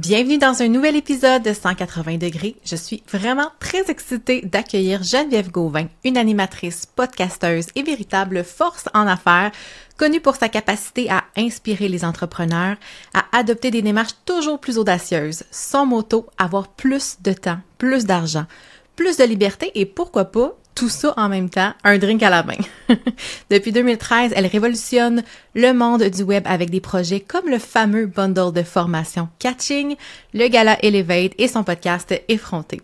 Bienvenue dans un nouvel épisode de 180 degrés. Je suis vraiment très excitée d'accueillir Geneviève Gauvin, une animatrice, podcasteuse et véritable force en affaires, connue pour sa capacité à inspirer les entrepreneurs, à adopter des démarches toujours plus audacieuses. Son motto, avoir plus de temps, plus d'argent, plus de liberté et pourquoi pas tout ça en même temps, un drink à la main. Depuis 2013, elle révolutionne le monde du web avec des projets comme le fameux bundle de formation Catching, le gala Elevate et son podcast Effronté.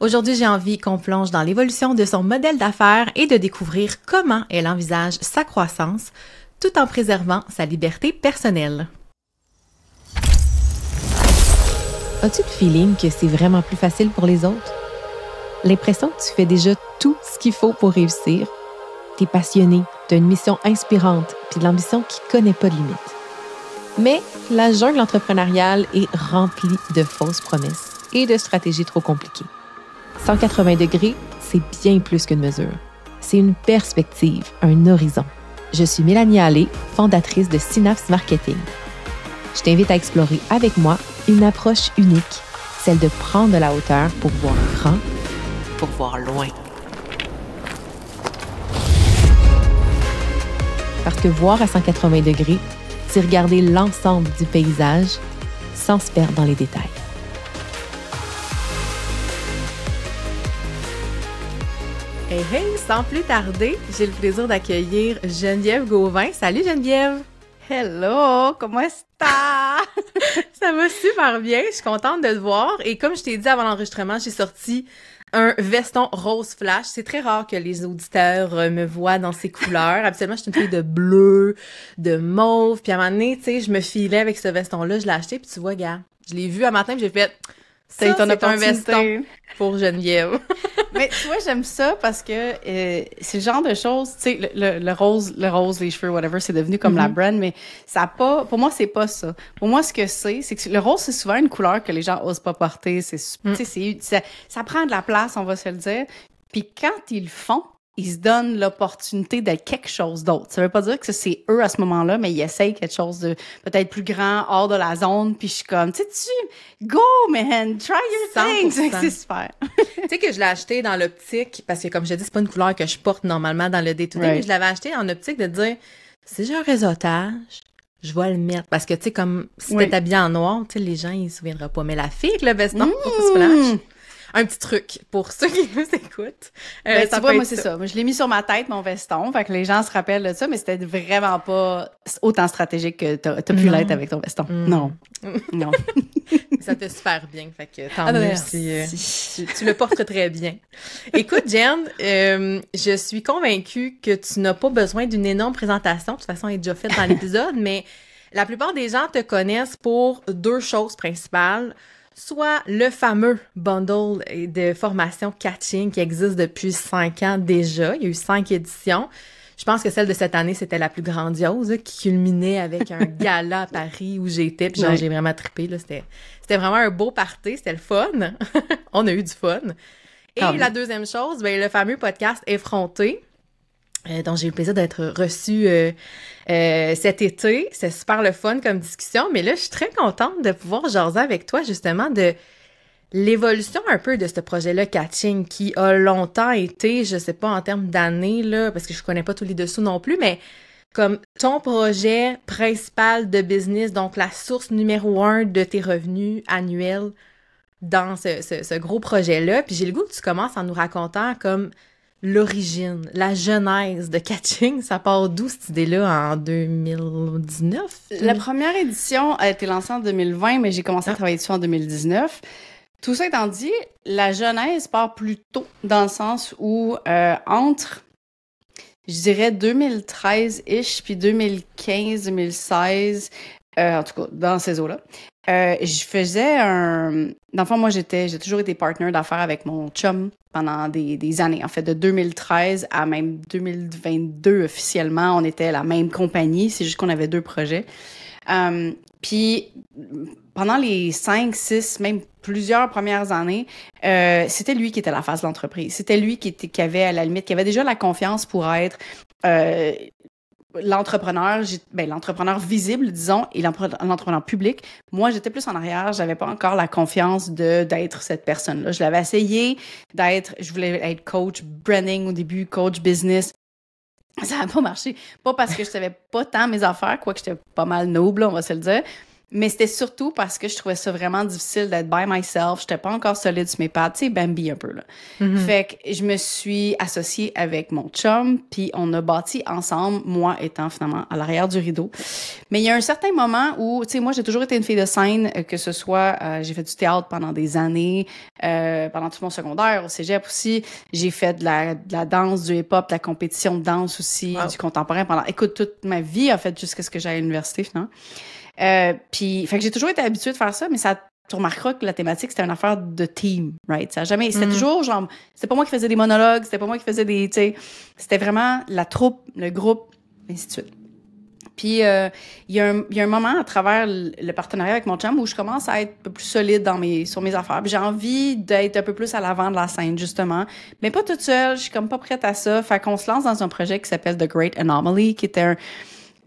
Aujourd'hui, j'ai envie qu'on plonge dans l'évolution de son modèle d'affaires et de découvrir comment elle envisage sa croissance tout en préservant sa liberté personnelle. As-tu le feeling que c'est vraiment plus facile pour les autres? l'impression que tu fais déjà tout ce qu'il faut pour réussir. Tu es passionné, tu as une mission inspirante, puis de l'ambition qui connaît pas de limite. Mais la jungle entrepreneuriale est remplie de fausses promesses et de stratégies trop compliquées. 180 degrés, c'est bien plus qu'une mesure. C'est une perspective, un horizon. Je suis Mélanie Allé, fondatrice de Synapse Marketing. Je t'invite à explorer avec moi une approche unique, celle de prendre de la hauteur pour voir grand pour voir loin. Parce que voir à 180 degrés, c'est regarder l'ensemble du paysage sans se perdre dans les détails. Hey, hey, sans plus tarder, j'ai le plaisir d'accueillir Geneviève Gauvin. Salut Geneviève! Hello, comment est-ce Ça va super bien, je suis contente de te voir. Et comme je t'ai dit avant l'enregistrement, j'ai sorti un veston rose flash. C'est très rare que les auditeurs euh, me voient dans ces couleurs. Habituellement, je suis une fille de bleu, de mauve. Puis à un moment donné, tu sais, je me filais avec ce veston-là, je l'ai acheté, puis tu vois, gars, je l'ai vu un matin, je j'ai fait... Ça, c'est un veston pour Geneviève mais tu j'aime ça parce que euh, c'est le genre de choses, tu sais, le, le, rose, le rose, les cheveux, whatever, c'est devenu comme la mhm. brand, mais ça pas, pour moi, c'est pas ça. Pour moi, ce que c'est, c'est que le rose, c'est souvent une couleur que les gens osent pas porter. C'est, mm. ça, ça prend de la place, on va se le dire. Puis quand ils le font, ils se donnent l'opportunité d'être quelque chose d'autre. Ça veut pas dire que c'est eux à ce moment-là, mais ils essayent quelque chose de peut-être plus grand, hors de la zone, puis je suis comme, tu sais, tu, go, man, try your thing! » C'est super! tu sais que je l'ai acheté dans l'optique, parce que comme je dis, c'est pas une couleur que je porte normalement dans le day to day, mais je l'avais acheté en optique de dire, si j'ai un réseautage, je vais le mettre. Parce que, tu sais, comme si oui. t'es habillé en noir, tu les gens, ils se souviendront pas. Mais la fille avec le veston, mmh. un petit truc pour ceux qui nous écoutent. Euh, ben, tu vois, moi, c'est ça. je l'ai mis sur ma tête, mon veston. Fait que les gens se rappellent de ça, mais c'était vraiment pas autant stratégique que t'as pu l'être avec ton veston. Mm. Non. non. ça te fait super bien. Fait que tant ah, mieux euh, tu, le portes très bien. Écoute, Jen, euh, je suis convaincue que tu n'as pas besoin d'une énorme présentation. De toute façon, elle est déjà faite dans l'épisode, mais la plupart des gens te connaissent pour deux choses principales soit le fameux bundle de formation catching qui existe depuis cinq ans déjà. Il y a eu cinq éditions. Je pense que celle de cette année, c'était la plus grandiose, qui culminait avec un gala à Paris où j'étais. Puis j'ai vraiment trippé. C'était vraiment un beau party. C'était le fun. On a eu du fun. Et la deuxième chose, ben, le fameux podcast Effronté, euh, donc, j'ai eu le plaisir d'être reçue euh, euh, cet été. C'est super le fun comme discussion, mais là, je suis très contente de pouvoir jaser avec toi justement de l'évolution un peu de ce projet-là, Catching, qui a longtemps été, je sais pas en termes d'années, là, parce que je connais pas tous les dessous non plus, mais comme ton projet principal de business, donc la source numéro un de tes revenus annuels dans ce, ce gros projet-là. Puis j'ai le goût que tu commences en nous racontant comme l'origine, la genèse de Catching. Ça part d'où cette idée-là en 2019? La première édition a été lancée en 2020, mais j'ai commencé à ah. travailler dessus en 2019. Tout ça étant dit, la genèse part plutôt dans le sens où euh, entre, je dirais, 2013-ish, puis 2015-2016, euh, en tout cas, dans ces eaux-là. Euh, je faisais un. Dans le fond, moi, j'étais, j'ai toujours été partner d'affaires avec mon chum pendant des, des, années. En fait, de 2013 à même 2022, officiellement, on était la même compagnie. C'est juste qu'on avait deux projets. Euh, puis, pendant les cinq, six, même plusieurs premières années, c'était lui qui était la face de l'entreprise. C'était lui qui, était, qui avait, à la limite, qui avait déjà la confiance pour être l'entrepreneur, ben, l'entrepreneur visible, disons, et l'entrepreneur public. Moi, j'étais plus en arrière, j'avais pas encore la confiance de d'être cette personne-là. Je l'avais essayé d'être, je voulais être coach branding au début, coach business. Ça n'a pas marché. Pas parce que je savais pas tant mes affaires, quoique j'étais pas mal noble, on va se le dire, mais c'était surtout parce que je trouvais ça vraiment difficile d'être by myself. J'étais pas encore solide sur mes pattes, tu sais, Bambi un peu, là. Mm-hmm. Fait que je me suis associée avec mon chum, puis on a bâti ensemble, moi étant finalement à l'arrière du rideau. Mais il y a un certain moment où, tu sais, moi, j'ai toujours été une fille de scène, euh, que ce soit, euh, j'ai fait du théâtre pendant des années, euh, pendant tout mon secondaire, au cégep aussi. J'ai fait de la, de la, danse, du hip-hop, de la compétition de danse aussi, du contemporain pendant, écoute, toute ma vie, en fait, jusqu'à ce que j'aille à l'université, finalement. Euh, puis, fait que j'ai toujours été habituée de faire ça, mais ça, tu remarqueras que la thématique, c'était une affaire de team, right? Ça jamais, c'était mm. toujours genre, c'était pas moi qui faisais des monologues, c'était pas moi qui faisais des, tu sais, c'était vraiment la troupe, le groupe, et ainsi de suite. Puis, euh, il y, y, a un moment à travers le, partenariat avec mon chum où je commence à être un peu plus solide dans mes, sur mes affaires. J'ai envie d'être un peu plus à l'avant de la scène, justement. Mais pas toute seule, je suis comme pas prête à ça. Fait qu'on se lance dans un projet qui s'appelle The Great Anomaly, qui était un,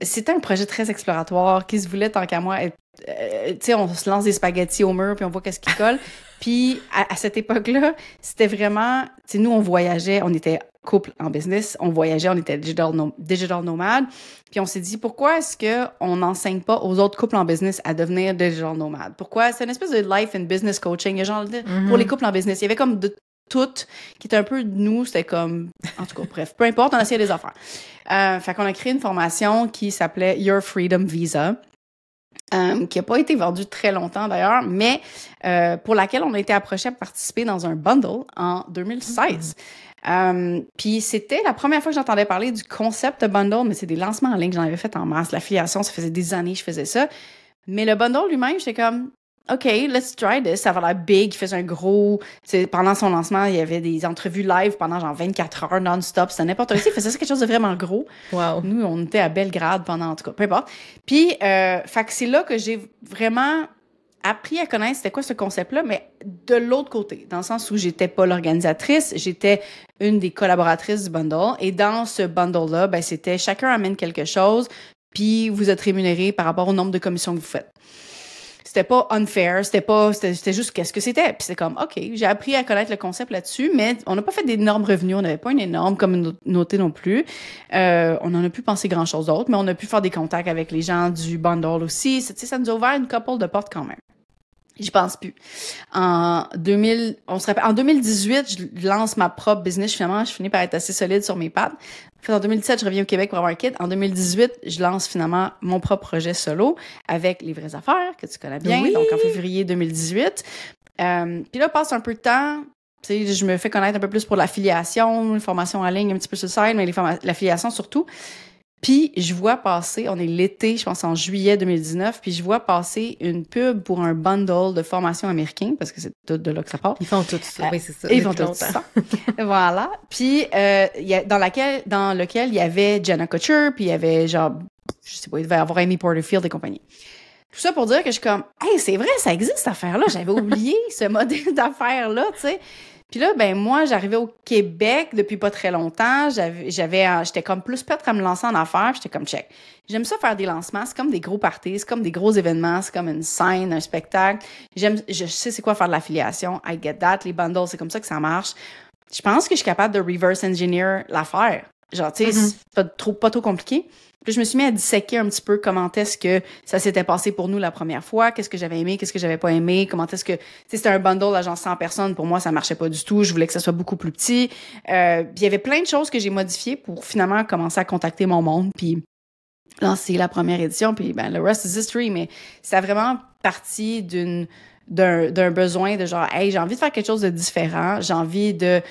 c'était un projet très exploratoire qui se voulait tant qu'à moi euh, tu sais, on se lance des spaghettis au mur, puis on voit qu'est-ce qui colle. puis à, cette époque-là, c'était vraiment, tu sais, nous, on voyageait, on était couple en business, on voyageait, on était digital, nomades. Puis on s'est dit, pourquoi est-ce que on n'enseigne pas aux autres couples en business à devenir digital nomade? Pourquoi? C'est une espèce de life and business coaching. pour mhm. les couples en business, il y avait comme de toutes, qui est un peu de nous, c'était comme, en tout cas, bref, peu importe, on essayé des affaires. Euh, fait qu'on a créé une formation qui s'appelait Your Freedom Visa. Euh, qui n'a pas été vendue très longtemps d'ailleurs, mais euh, pour laquelle on a été approché à participer dans un bundle en 2016. Mm-hmm. Euh, puis c'était la première fois que j'entendais parler du concept de bundle, mais c'est des lancements en ligne que j'en avais fait en masse. L'affiliation, ça faisait des années que je faisais ça. Mais le bundle lui-même, j'étais comme, OK, let's try this. Ça va l'air big. Il faisait un gros. Pendant son lancement, il y avait des entrevues live pendant genre 24 heures non-stop. C'était n'importe quoi. Il faisait ça quelque chose de vraiment gros. Wow. Nous, on était à Belgrade pendant, en tout cas, peu importe. Puis, euh, c'est là que j'ai vraiment appris à connaître c'était quoi ce concept-là, mais de l'autre côté, dans le sens où j'étais pas l'organisatrice, j'étais une des collaboratrices du bundle. Et dans ce bundle-là, ben, c'était chacun amène quelque chose, puis vous êtes rémunéré par rapport au nombre de commissions que vous faites c'était pas unfair, c'était pas, c'était juste qu'est-ce que c'était. Puis c'est comme, OK, j'ai appris à connaître le concept là-dessus, mais on n'a pas fait d'énormes revenus, on n'avait pas une énorme comme communauté non plus. Euh, on n'en a plus pensé grand-chose d'autre, mais on a pu faire des contacts avec les gens du bundle aussi. Ça nous a ouvert une couple de portes quand même. J'y pense plus. En 2000, on se rappelle, en 2018, je lance ma propre business. Finalement, je finis par être assez solide sur mes pattes. En 2017, je reviens au Québec pour avoir un kit. En 2018, je lance finalement mon propre projet solo avec les vraies affaires que tu connais bien. Donc, en février 2018. Euh, puis là, passe un peu de temps. Tu sais, je me fais connaître un peu plus pour l'affiliation, une formation en ligne, un petit peu sur le site, mais l'affiliation surtout. Puis je vois passer, on est l'été, je pense en juillet 2019, puis je vois passer une pub pour un bundle de formation américaine, parce que c'est de, de là que ça part. Ils font tout ça, euh, oui, c'est ça. Ils font tout ça. voilà. Puis euh, dans, laquelle, dans lequel il y avait Jenna Kutcher, puis il y avait genre, je sais pas, il devait avoir Amy Porterfield et compagnie. Tout ça pour dire que je suis comme, hey, c'est vrai, ça existe cette affaire-là. J'avais oublié ce modèle d'affaire-là, tu sais. Puis là, ben moi, j'arrivais au Québec depuis pas très longtemps. J'avais, euh, j'étais comme plus prête à me lancer en affaires. J'étais comme check. J'aime ça faire des lancements. C'est comme des gros parties, c'est comme des gros événements, c'est comme une scène, un spectacle. J'aime, je sais c'est quoi faire de l'affiliation. I get that. Les bundles, c'est comme ça que ça marche. Je pense que je suis capable de reverse engineer l'affaire. Genre, tu sais, mm-hmm. pas trop, pas trop compliqué. Puis je me suis mis à disséquer un petit peu comment est-ce que ça s'était passé pour nous la première fois, qu'est-ce que j'avais aimé, qu'est-ce que j'avais pas aimé, comment est-ce que c'était un bundle à genre personne pour moi ça marchait pas du tout, je voulais que ça soit beaucoup plus petit. Euh, puis il y avait plein de choses que j'ai modifiées pour finalement commencer à contacter mon monde puis lancer la première édition puis ben le rest is history mais ça vraiment parti d'une d'un besoin de genre hey, j'ai envie de faire quelque chose de différent, j'ai envie de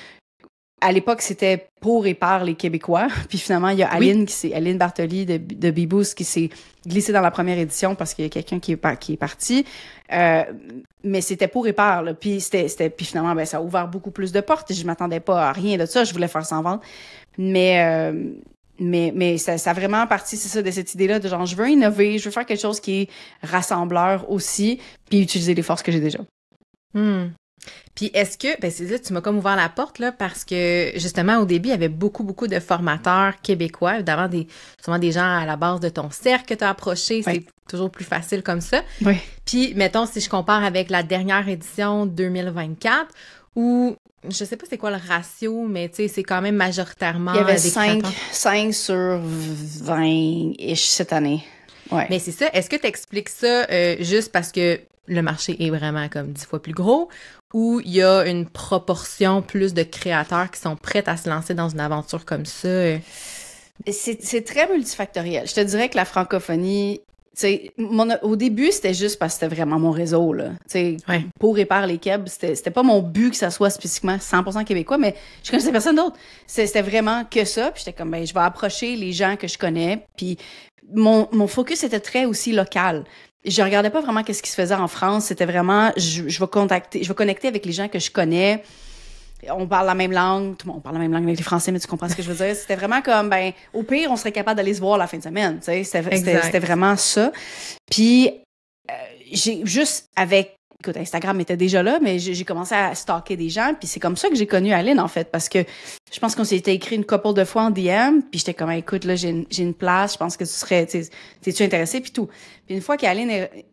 à l'époque, c'était pour et par les Québécois. Puis finalement, il y a Aline, qui c'est Aline Bartoli de, de Bibous qui s'est glissée dans la première édition parce qu'il y a quelqu'un qui est, qui est parti. Euh, mais c'était pour et par. Puis, c'était, c'était, puis finalement, ben, ça a ouvert beaucoup plus de portes. Je m'attendais pas à rien de ça. Je voulais faire sans vente. Mais, euh, mais, mais ça, ça a vraiment parti, c'est ça, de cette idée-là de genre, je veux innover, je veux faire quelque chose qui est rassembleur aussi, puis utiliser les forces que j'ai déjà. Hmm. Puis est-ce que, ben c'est là, tu m'as comme ouvert la porte, là, parce que justement, au début, il y avait beaucoup, beaucoup de formateurs québécois, d'avoir des, souvent des gens à la base de ton cercle que tu as approché, c'est toujours plus facile comme ça. Puis, mettons, si je compare avec la dernière édition 2024, où je sais pas c'est quoi le ratio, mais tu sais, c'est quand même majoritairement. Il y avait 5, sur 20-ish cette année. Mais c'est ça. Est-ce que tu expliques ça euh, juste parce que le marché est vraiment comme 10 fois plus gros où il y a une proportion plus de créateurs qui sont prêts à se lancer dans une aventure comme ça? C'est très multifactoriel. Je te dirais que la francophonie, mon, au début, c'était juste parce que c'était vraiment mon réseau. Là. sais, Pour et par les Keb, c'était pas mon but que ça soit spécifiquement 100% québécois, mais je connaissais personne d'autre. C'était vraiment que ça. Puis j'étais comme, ben, je vais approcher les gens que je connais. Puis mon, mon focus était très aussi local. Je regardais pas vraiment qu'est-ce qui se faisait en France. C'était vraiment, je, je vais contacter, je vais connecter avec les gens que je connais. On parle la même langue, tout le monde parle la même langue avec les Français, mais tu comprends ce que je veux dire. C'était vraiment comme, ben, au pire, on serait capable d'aller se voir la fin de semaine. C'était vraiment ça. Puis euh, j'ai juste avec écoute, Instagram était déjà là, mais j'ai commencé à stalker des gens, puis c'est comme ça que j'ai connu Aline, en fait, parce que je pense qu'on s'était écrit une couple de fois en DM, puis j'étais comme, écoute, là, j'ai une, place, je pense que tu serais, t'es-tu intéressé, puis tout. Puis une fois qu'Aline est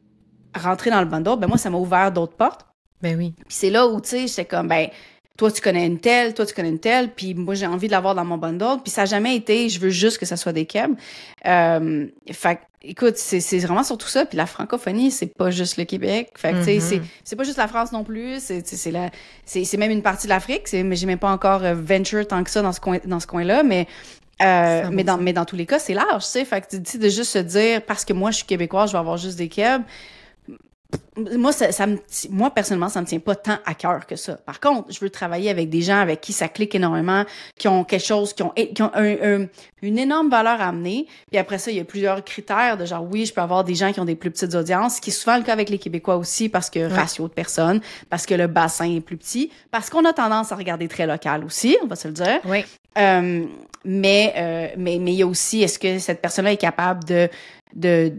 rentrée dans le bandeau, ben moi, ça m'a ouvert d'autres portes. Ben oui. Puis c'est là où, tu sais, j'étais comme, ben, toi tu connais une telle, toi tu connais une telle, puis moi j'ai envie de l'avoir dans mon bundle, puis ça n'a jamais été, je veux juste que ça soit des Keb. Euh, fait écoute, c'est vraiment surtout ça, puis la francophonie, c'est pas juste le Québec, fait que tu mm-hmm. c'est pas juste la France non plus, c'est la, c'est même une partie de l'Afrique, mais j'ai même pas encore euh, venture tant que ça dans ce coin, dans ce coin-là, mais euh, mais, dans, mais dans tous les cas, c'est large, tu sais. Fait que, tu de juste se dire, parce que moi, je suis québécois, je vais avoir juste des cubes moi, ça, ça me, moi, personnellement, ça me tient pas tant à cœur que ça. Par contre, je veux travailler avec des gens avec qui ça clique énormément, qui ont quelque chose, qui ont, une énorme valeur à amener. Puis après ça, il y a plusieurs critères de genre, oui, je peux avoir des gens qui ont des plus petites audiences, ce qui est souvent le cas avec les Québécois aussi, parce que ratio de personnes, parce que le bassin est plus petit, parce qu'on a tendance à regarder très local aussi, on va se le dire. Oui. Euh, mais, euh, mais, mais il y a aussi, est-ce que cette personne-là est capable de de,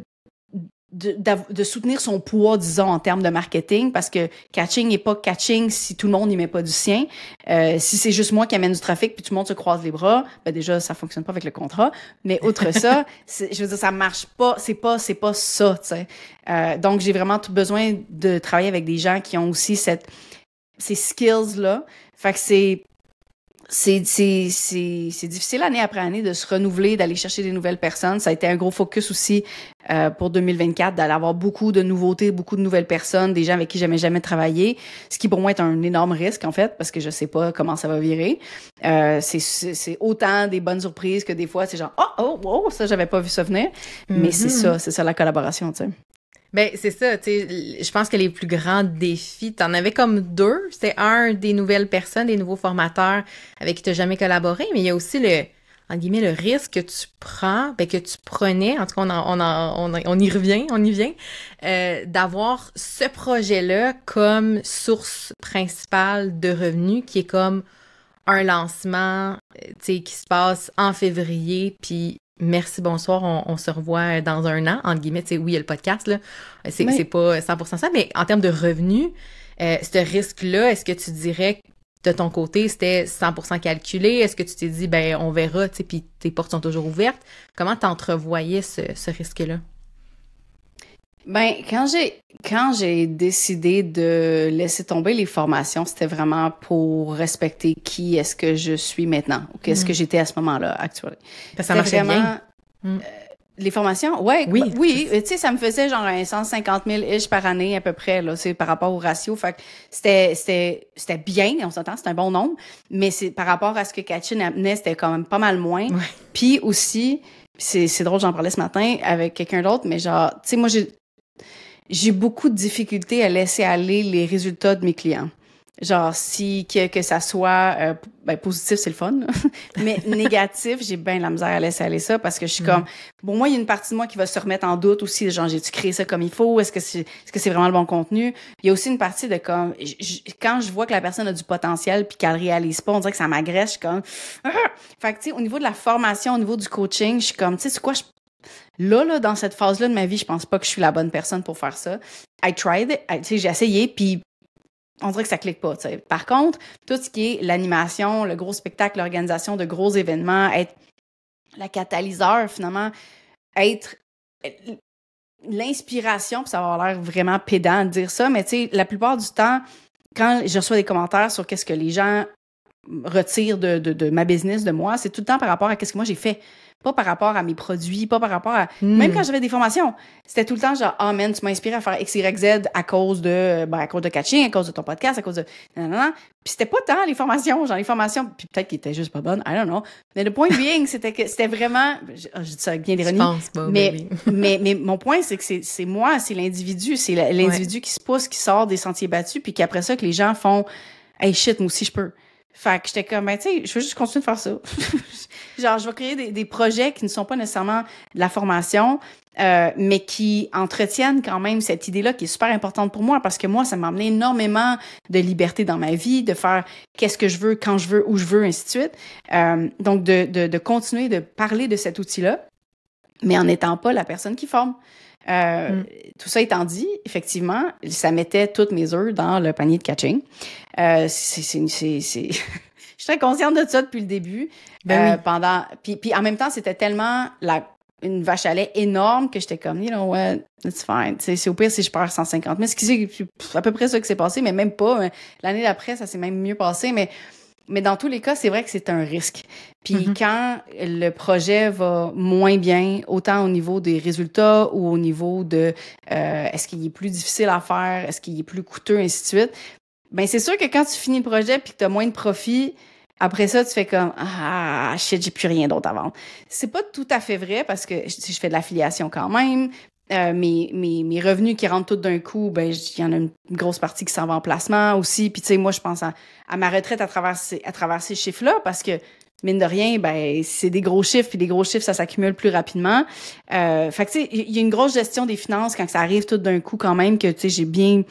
de, de, soutenir son poids, disons, en termes de marketing, parce que catching n'est pas catching si tout le monde n'y met pas du sien. Euh, si c'est juste moi qui amène du trafic, puis tout le monde se croise les bras, ben déjà, ça fonctionne pas avec le contrat. Mais outre ça, je veux dire, ça marche pas, c'est pas, c'est pas ça, tu sais. Euh, donc, j'ai vraiment tout besoin de travailler avec des gens qui ont aussi cette, ces skills-là. Fait que c'est c'est difficile année après année de se renouveler, d'aller chercher des nouvelles personnes. Ça a été un gros focus aussi euh, pour 2024, d'aller avoir beaucoup de nouveautés, beaucoup de nouvelles personnes, des gens avec qui j'avais jamais travaillé, ce qui pour moi est un énorme risque en fait, parce que je sais pas comment ça va virer. Euh, c'est autant des bonnes surprises que des fois c'est genre ah, oh oh oh ça j'avais pas vu ça venir, mais c'est mm-hmm. ça, c'est ça la collaboration, tu sais. Ben, c'est ça, tu sais, je pense que les plus grands défis, t'en avais comme deux. c'est un, des nouvelles personnes, des nouveaux formateurs avec qui t'as jamais collaboré, mais il y a aussi le, en guillemets, le risque que tu prends, ben, que tu prenais, en tout cas, on, en, on, en, on, on y revient, on y vient, euh, d'avoir ce projet-là comme source principale de revenus qui est comme un lancement, euh, tu sais, qui se passe en février, puis Merci, bonsoir. On, se revoit dans un an, entre guillemets. Tu sais, oui, il y a le podcast, là. C'est, pas 100% ça, mais en termes de revenus, euh, ce risque-là, est-ce que tu dirais de ton côté, c'était 100% calculé? Est-ce que tu t'es dit, ben, on verra, tu sais, puis tes portes sont toujours ouvertes? Comment t'entrevoyais ce, ce risque-là? Ben, quand j'ai quand j'ai décidé de laisser tomber les formations, c'était vraiment pour respecter qui est-ce que je suis maintenant ou qu'est-ce que mm. j'étais à ce moment-là actuellement. Ça, marchait bien. Mm. Euh, les formations, ouais, oui, bah, oui, tu sais, ça me faisait genre un 150 000 ish par année à peu près là, c'est par rapport au ratio. Fait c'était c'était c'était bien, on s'entend, c'est un bon nombre, mais c'est par rapport à ce que Catchin amenait, c'était quand même pas mal moins. Puis aussi, c'est drôle, j'en parlais ce matin avec quelqu'un d'autre, mais genre, tu sais, moi j'ai j'ai beaucoup de difficultés à laisser aller les résultats de mes clients. Genre, si que, que ça soit euh, ben, positif, c'est le fun, mais négatif, j'ai bien la misère à laisser aller ça parce que je suis comme, bon, moi, il y a une partie de moi qui va se remettre en doute aussi, genre, j'ai-tu créé ça comme il faut? Est-ce que c'est, est-ce que c'est vraiment le bon contenu? Il y a aussi une partie de comme, quand je vois que la personne a du potentiel puis qu'elle réalise pas, on dirait que ça m'agresse, je suis comme, fait que, tu sais, au niveau de la formation, au niveau du coaching, je suis comme, tu sais, c'est quoi, je Là, dans cette phase-là de ma vie, je pense pas que je suis la bonne personne pour faire ça. I tried it, j'ai essayé, puis on dirait que ça clique pas. Par contre, tout ce qui est l'animation, le gros spectacle, l'organisation de gros événements, être la catalyseur finalement, être l'inspiration, puis ça va avoir l'air vraiment pédant de dire ça, mais la plupart du temps, quand je reçois des commentaires sur qu'est-ce que les gens retirent de, de, de ma business, de moi, c'est tout le temps par rapport à qu'est-ce que moi j'ai fait. Pas par rapport à mes produits, pas par rapport à. Hmm. Même quand j'avais des formations, c'était tout le temps genre, ah, tu m'as inspiré à faire X, Y, Z à cause de, ben, à cause de catching, à cause de ton podcast, à cause de. Puis c'était pas tant les formations, genre les formations, puis peut-être qu'ils étaient juste pas bonnes, I don't know. Mais le point being, c'était que c'était vraiment. Je, oh, dis ça bien d'ironie. Mais, mais, mais, mon point, c'est que c'est moi, c'est l'individu, c'est l'individu qui se pousse, qui sort des sentiers battus, puis qu'après ça, que les gens font, hey shit, moi aussi je peux. Fait que j'étais comme, ben, tu sais, je veux juste continuer de faire ça. Genre, je vais créer des, des, projets qui ne sont pas nécessairement de la formation, euh, mais qui entretiennent quand même cette idée-là qui est super importante pour moi parce que moi, ça m'a amené énormément de liberté dans ma vie, de faire qu'est-ce que je veux, quand je veux, où je veux, ainsi de suite. Euh, donc, de, de, de continuer de parler de cet outil-là, mais en n'étant pas la personne qui forme. Euh, mm. Tout ça étant dit, effectivement, ça mettait toutes mes œufs dans le panier de catching. Euh, c'est... je suis très consciente de ça depuis le début. Ben euh, pendant, puis, puis en même temps, c'était tellement la, une vache à lait énorme que j'étais comme, you know what, it's fine. C'est au pire si je perds 150 000. Ce qui c'est à peu près ça qui s'est passé, mais même pas. Hein. L'année d'après, ça s'est même mieux passé. Mais mais dans tous les cas, c'est vrai que c'est un risque. Puis mm-hmm. quand le projet va moins bien, autant au niveau des résultats ou au niveau de euh, est-ce qu'il est plus difficile à faire, est-ce qu'il est plus coûteux, ainsi de suite, ben c'est sûr que quand tu finis le projet puis que tu as moins de profit, après ça, tu fais comme ah shit, j'ai plus rien d'autre à vendre. C'est pas tout à fait vrai parce que je, je fais de l'affiliation quand même, euh, mes, mes, mes, revenus qui rentrent tout d'un coup, ben il y en a une grosse partie qui s'en va en placement aussi. Puis tu sais, moi je pense à, à, ma retraite à travers ces, à travers ces chiffres-là parce que mine de rien, ben c'est des gros chiffres puis des gros chiffres ça s'accumule plus rapidement. Euh, fait que tu sais, il y a une grosse gestion des finances quand ça arrive tout d'un coup quand même que tu sais j'ai bien,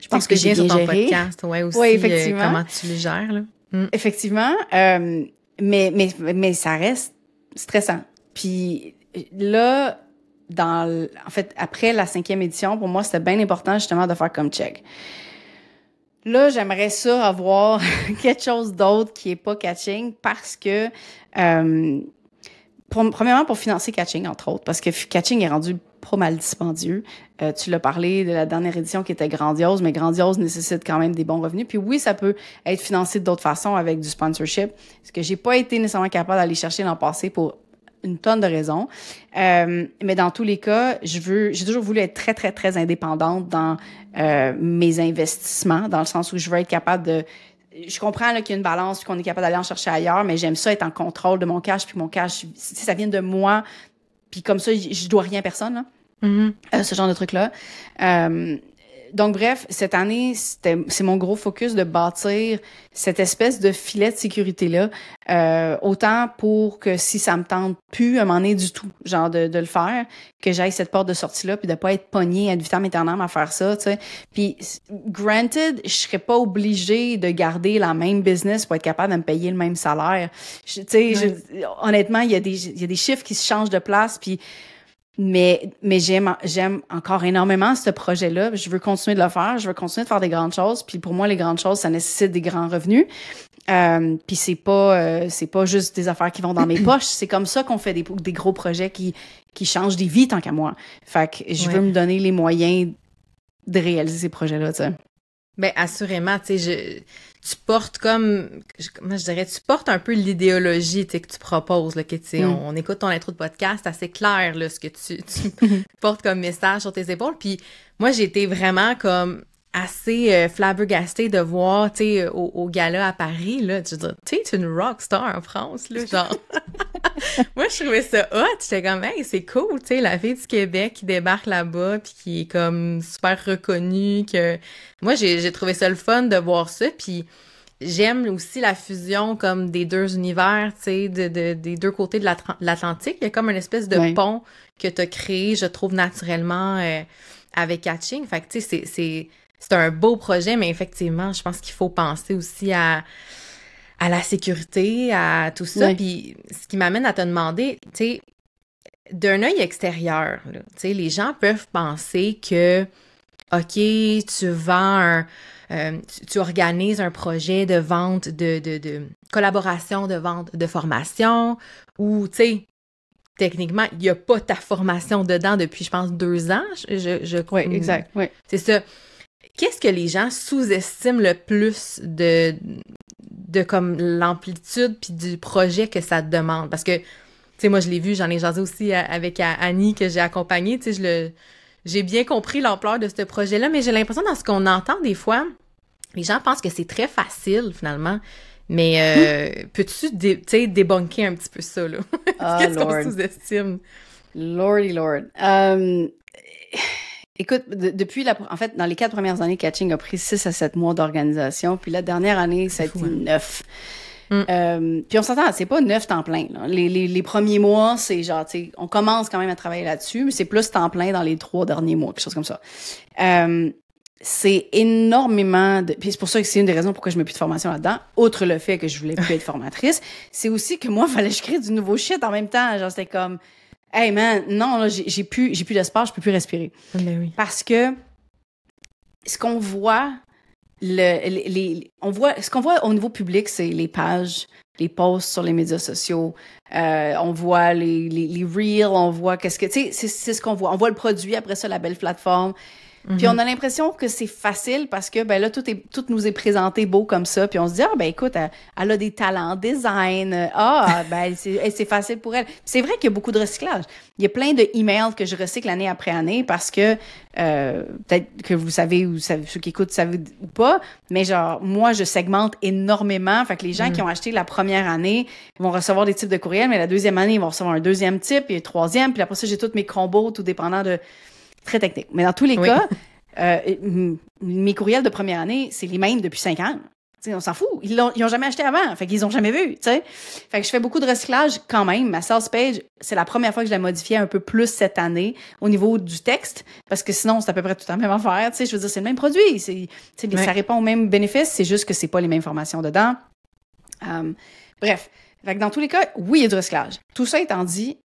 je pense que, j'ai bien sur podcast, ouais aussi. Euh, effectivement. comment tu les gères là hmm. Effectivement, euh, mais mais mais ça reste stressant. Puis euh, là, dans, en fait, après la cinquième édition, pour moi, c'était bien important justement de faire comme check. Là, j'aimerais ça avoir quelque chose d'autre qui est pas catching parce que, euh, pour, premièrement, pour financer catching, entre autres, parce que catching est rendu pas mal dispendieux. Euh, tu l'as parlé de la dernière édition qui était grandiose, mais grandiose nécessite quand même des bons revenus. Puis oui, ça peut être financé d'autres façons avec du sponsorship, ce que j'ai pas été nécessairement capable d'aller chercher l'an passé pour une tonne de raisons. Euh, mais dans tous les cas, je veux, j'ai toujours voulu être très, très, très indépendante dans euh, mes investissements, dans le sens où je veux être capable de je comprends qu'il y a une balance, qu'on est capable d'aller en chercher ailleurs, mais j'aime ça être en contrôle de mon cash, puis mon cash, si ça vient de moi, puis comme ça, je dois rien à personne. Là. Mm-hmm. Euh, ce genre de truc-là. Euh, donc, bref, cette année, c'est mon gros focus de bâtir cette espèce de filet de sécurité-là, euh, autant pour que si ça me tente plus à un moment du tout, genre de, le faire, que j'aille cette porte de sortie-là, puis de pas être pogné à temps éternel à faire ça, tu sais. Puis, granted, je serais pas obligée de garder la même business pour être capable de me payer le même salaire. Tu sais, honnêtement, il y, a des, y a des chiffres qui se changent de place, puis mais, mais j'aime, j'aime encore énormément ce projet-là. Je veux continuer de le faire. Je veux continuer de faire des grandes choses. Puis pour moi, les grandes choses, ça nécessite des grands revenus. Euh, puis c'est pas, euh, c'est pas juste des affaires qui vont dans mes poches. C'est comme ça qu'on fait des, des gros projets qui, qui changent des vies tant qu'à moi. Fait que je veux me donner les moyens de réaliser ces projets-là, tu sais. Ben assurément, tu sais, tu portes comme, comment je dirais, tu portes un peu l'idéologie que tu proposes, là, que mm. on, on, écoute ton intro de podcast, assez clair, là, ce que tu, portes comme message sur tes épaules. Puis moi, j'ai été vraiment comme assez euh, de voir, tu sais, au, gala à Paris, là, tu dis, tu es une rock star en France, là, genre. Moi, je trouvais ça hot. J'étais comme, hey, c'est cool, tu sais, la fille du Québec qui débarque là-bas, puis qui est comme super reconnue. Que... Moi, j'ai trouvé ça le fun de voir ça. Puis j'aime aussi la fusion comme des deux univers, tu sais, de, des deux côtés de l'Atlantique. Il y a comme une espèce de pont que tu as créé, je trouve, naturellement euh, avec Catching. Fait que, tu sais, c'est un beau projet, mais effectivement, je pense qu'il faut penser aussi à à la sécurité, à tout ça. Puis ce qui m'amène à te demander, tu sais, d'un œil extérieur, tu sais, les gens peuvent penser que, OK, tu vends un, euh, tu, organises un projet de vente, de, collaboration, de vente, de formation, ou, tu sais, techniquement, il n'y a pas ta formation dedans depuis, je pense, deux ans. Je, je, oui, mm, exact. Oui. C'est ça. Qu'est-ce que les gens sous-estiment le plus de, de comme l'amplitude puis du projet que ça demande. Parce que, tu sais, moi, je l'ai vu, j'en ai jasé aussi avec Annie que j'ai accompagnée, tu sais, je le... J'ai bien compris l'ampleur de ce projet-là, mais j'ai l'impression dans ce qu'on entend des fois, les gens pensent que c'est très facile finalement. Mais euh, peux-tu sais, débunker un petit peu ça, là? Ah, Qu'est-ce qu'on sous-estime? Lordy Lord. Um, Écoute, depuis la, en fait, dans les quatre premières années, Catching a pris six à sept mois d'organisation, puis la dernière année, ça a été hein. neuf. Mm. Euh, puis on s'entend, c'est pas neuf temps plein. Là. Les, les, les, premiers mois, c'est genre, on commence quand même à travailler là-dessus, mais c'est plus temps plein dans les trois derniers mois, quelque chose comme ça. Euh, c'est énormément de. Puis c'est pour ça que c'est une des raisons pourquoi je mets plus de formation là-dedans, outre le fait que je voulais plus être formatrice, c'est aussi que moi, il fallait que je crée du nouveau shit en même temps. Genre, c'était comme hey man, non, là, j'ai plus, j'ai plus d'espace, je peux plus respirer. Ah, ben Parce que ce qu'on voit, le, les, on voit, ce qu'on voit au niveau public, c'est les pages, les posts sur les médias sociaux, euh, on voit les, les, les reels, on voit qu'est-ce que, tu sais, c'est ce qu'on voit. On voit le produit, après ça, la belle plateforme. Puis mhm. on a l'impression que c'est facile parce que ben là tout est tout nous est présenté beau comme ça puis on se dit ah ben écoute elle, a des talents design ah ben c'est facile pour elle. C'est vrai qu'il y a beaucoup de recyclage. Il y a plein de emails que je recycle l'année après année parce que euh, peut-être que vous savez ou ceux qui écoutent savent ou pas mais genre moi je segmente énormément fait que les gens mhm. qui ont acheté la première année vont recevoir des types de courriels mais la deuxième année ils vont recevoir un deuxième type et un troisième puis après ça j'ai tous mes combos tout dépendant de très technique. Mais dans tous les cas, euh, mes courriels de première année, c'est les mêmes depuis cinq ans. on s'en fout. Ils n'ont jamais acheté avant. Fait qu'ils n'ont jamais vu. Fait je fais beaucoup de recyclage quand même. Ma sales page, c'est la première fois que je l'ai modifiée un peu plus cette année au niveau du texte. Parce que sinon, c'est à peu près tout à même affaire. Je veux dire, c'est le même produit. Ça répond aux mêmes bénéfices. C'est juste que c'est pas les mêmes formations dedans. Hum, bref. Fait dans tous les cas, oui, il y a du recyclage. Tout ça étant dit,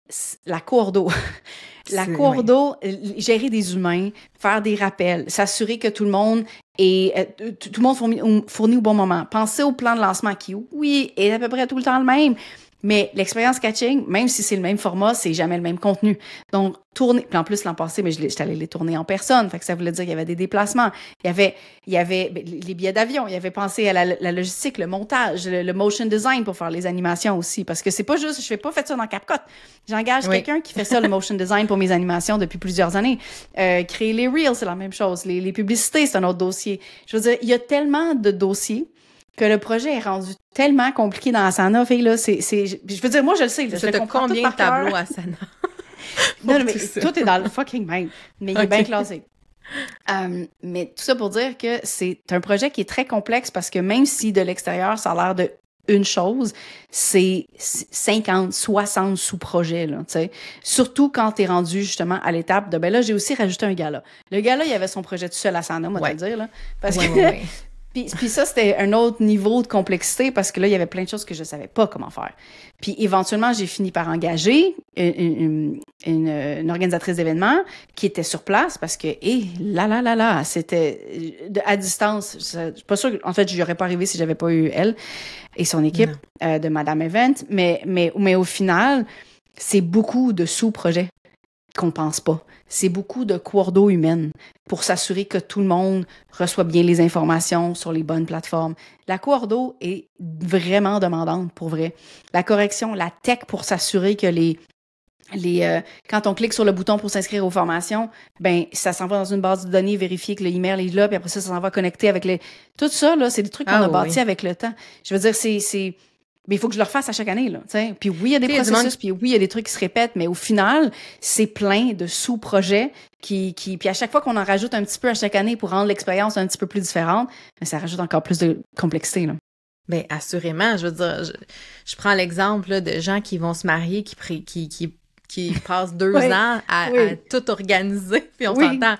la cour d'eau. la cour d'eau, euh, gérer des humains, faire des rappels, s'assurer que tout le monde est euh, tout le monde fournit, au bon moment. Penser au plan de lancement qui, oui, est à peu près tout le temps le même, mais l'expérience catching, même si c'est le même format, c'est jamais le même contenu. Donc, tourner, puis en plus, l'an passé, mais j'étais allée les tourner en personne, fait que ça voulait dire qu'il y avait des déplacements, il y avait, il y avait ben, les billets d'avion, il y avait pensé à la, logistique, le montage, le, motion design pour faire les animations aussi, parce que c'est pas juste, je fais pas fait ça dans CapCut. J'engage quelqu'un qui fait ça, le motion design pour mes animations depuis plusieurs années. Euh, créer les reels, c'est la même chose. Les, les publicités, c'est un autre dossier. Je veux dire, il y a tellement de dossiers que le projet est rendu tellement compliqué dans Asana. Fait là, c'est, je veux dire, moi, je le sais. Là, je te combien de tableaux Asana? non, non, mais tout est dans le fucking même. Mais il est bien classé. Euh, mais tout ça pour dire que c'est un projet qui est très complexe parce que même si de l'extérieur, ça a l'air de une chose, c'est 50, 60 sous-projets, là, Surtout quand tu es rendu justement à l'étape de, ben là, j'ai aussi rajouté un gala. Le gala, il avait son projet tout seul à Asana, moi, ouais. te le dire, là, Parce que Puis, puis ça, c'était un autre niveau de complexité parce que là, il y avait plein de choses que je ne savais pas comment faire. Puis éventuellement, j'ai fini par engager une, une, une organisatrice d'événements qui était sur place parce que, hé, là, là, là, là, c'était à distance. Je suis pas sûre, en fait, je n'y aurais pas arrivé si j'avais pas eu elle et son équipe euh, de Madame Event. Mais, mais, mais au final, c'est beaucoup de sous-projets qu'on pense pas. C'est beaucoup de d'eau humaine pour s'assurer que tout le monde reçoit bien les informations sur les bonnes plateformes. La d'eau est vraiment demandante pour vrai. La correction, la tech pour s'assurer que les les, euh, quand on clique sur le bouton pour s'inscrire aux formations, ben ça s'en va dans une base de données, vérifier que le email est là, puis après ça, ça s'en va connecter avec les. Tout ça là, c'est des trucs ah qu'on a bâti avec le temps. Je veux dire, c'est mais il faut que je le refasse à chaque année là t'sais. puis oui il y a des processus puis oui il y a des trucs qui se répètent mais au final c'est plein de sous-projets qui qui puis à chaque fois qu'on en rajoute un petit peu à chaque année pour rendre l'expérience un petit peu plus différente mais ça rajoute encore plus de complexité là ben assurément je veux dire je, prends l'exemple de gens qui vont se marier qui qui qui, qui passent deux ans à, tout organiser puis on s'entend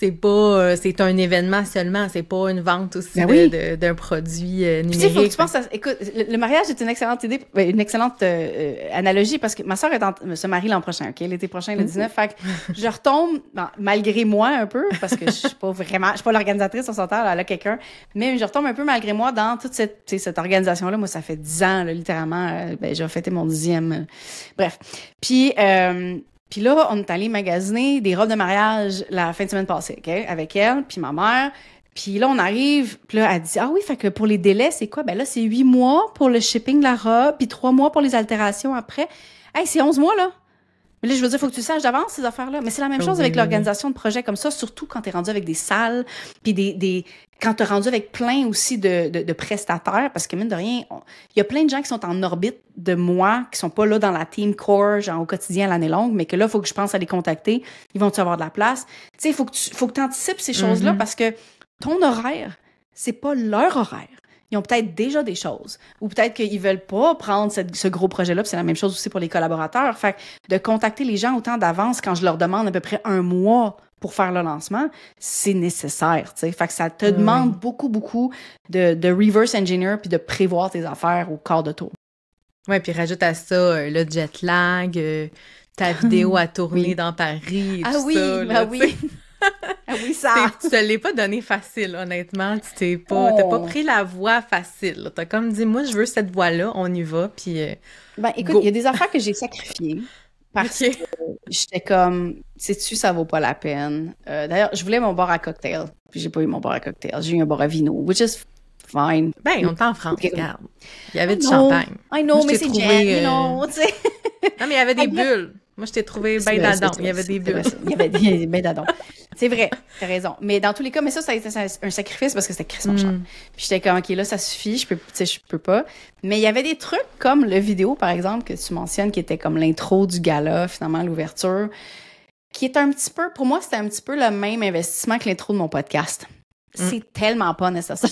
c'est pas euh, c'est un événement seulement, c'est pas une vente aussi ben d'un produit numérique. Euh, Puis, faut que tu penses écoute, le, mariage est une excellente idée, ben, une excellente euh, analogie parce que ma sœur se marie l'an prochain, OK, l'été prochain le 19, mhm. fait que je retombe ben, malgré moi un peu parce que je suis pas vraiment je suis pas l'organisatrice on s'entend là, là quelqu'un, mais je retombe un peu malgré moi dans toute cette cette organisation là, moi ça fait 10 ans littéralement ben j'ai fêté mon dixième. bref. Puis puis là, on est allé magasiner des robes de mariage la fin de semaine passée, OK, avec elle, puis ma mère. Puis là, on arrive, puis là, elle dit Ah oui, fait que pour les délais, c'est quoi? Ben là, c'est huit mois pour le shipping de la robe, puis trois mois pour les altérations après. Hey, c'est onze mois, là! Mais là, je veux dire, il faut que tu saches d'avance ces affaires-là. Mais c'est la même ah chose avec l'organisation de projets comme ça, surtout quand tu es rendu avec des salles, puis des, des quand tu es rendu avec plein aussi de, de, prestataires, parce que mine de rien, il y a plein de gens qui sont en orbite de moi, qui sont pas là dans la team core, genre au quotidien, l'année longue, mais que là, il faut que je pense à les contacter. Ils vont-tu avoir de la place? faut que tu sais, il faut que tu anticipes ces mm-hmm. choses-là parce que ton horaire, c'est pas leur horaire ils ont peut-être déjà des choses ou peut-être qu'ils veulent pas prendre ce gros projet-là. C'est la même chose aussi pour les collaborateurs. Fait de contacter les gens autant d'avance quand je leur demande à peu près un mois pour faire le lancement, c'est nécessaire. T'sais. Fait que ça te demande beaucoup, beaucoup de, reverse engineer puis de prévoir tes affaires au quart de tour. Ouais, puis rajoute à ça euh, le jet lag, euh, ta vidéo à tourner dans Paris. ah oui, bah oui. Ah oui, ça. Tu te l'es pas donné facile, honnêtement. Tu t'es pas, oh. pas pris la voie facile. T'as comme dit, moi, je veux cette voie-là, on y va, puis. Euh, ben, écoute, il y a des affaires que j'ai sacrifiées parce que j'étais comme, « tu ça vaut pas la peine. Euh, d'ailleurs, je voulais mon bar à cocktail, puis j'ai pas eu mon bar à cocktail. J'ai eu un bar à vino, which is fine. Ben, on est en France, regarde. Il y avait du champagne. I know, mais c'est trouvé... you euh, know, non, mais il y avait des bulles. Moi, je t'ai trouvé bien Il y avait des Il y avait des bien C'est vrai, t'as raison. Mais dans tous les cas, mais ça, ça a été un sacrifice parce que c'était Chris Monchard. Hmm. Puis j'étais comme, OK, là, ça suffit, je peux, je peux pas. Mais il y avait des trucs comme le vidéo, par exemple, que tu mentionnes, qui était comme l'intro du gala, finalement, l'ouverture, qui est un petit peu, pour moi, c'était un petit peu le même investissement que l'intro de mon podcast. Hmm. C'est tellement pas nécessaire.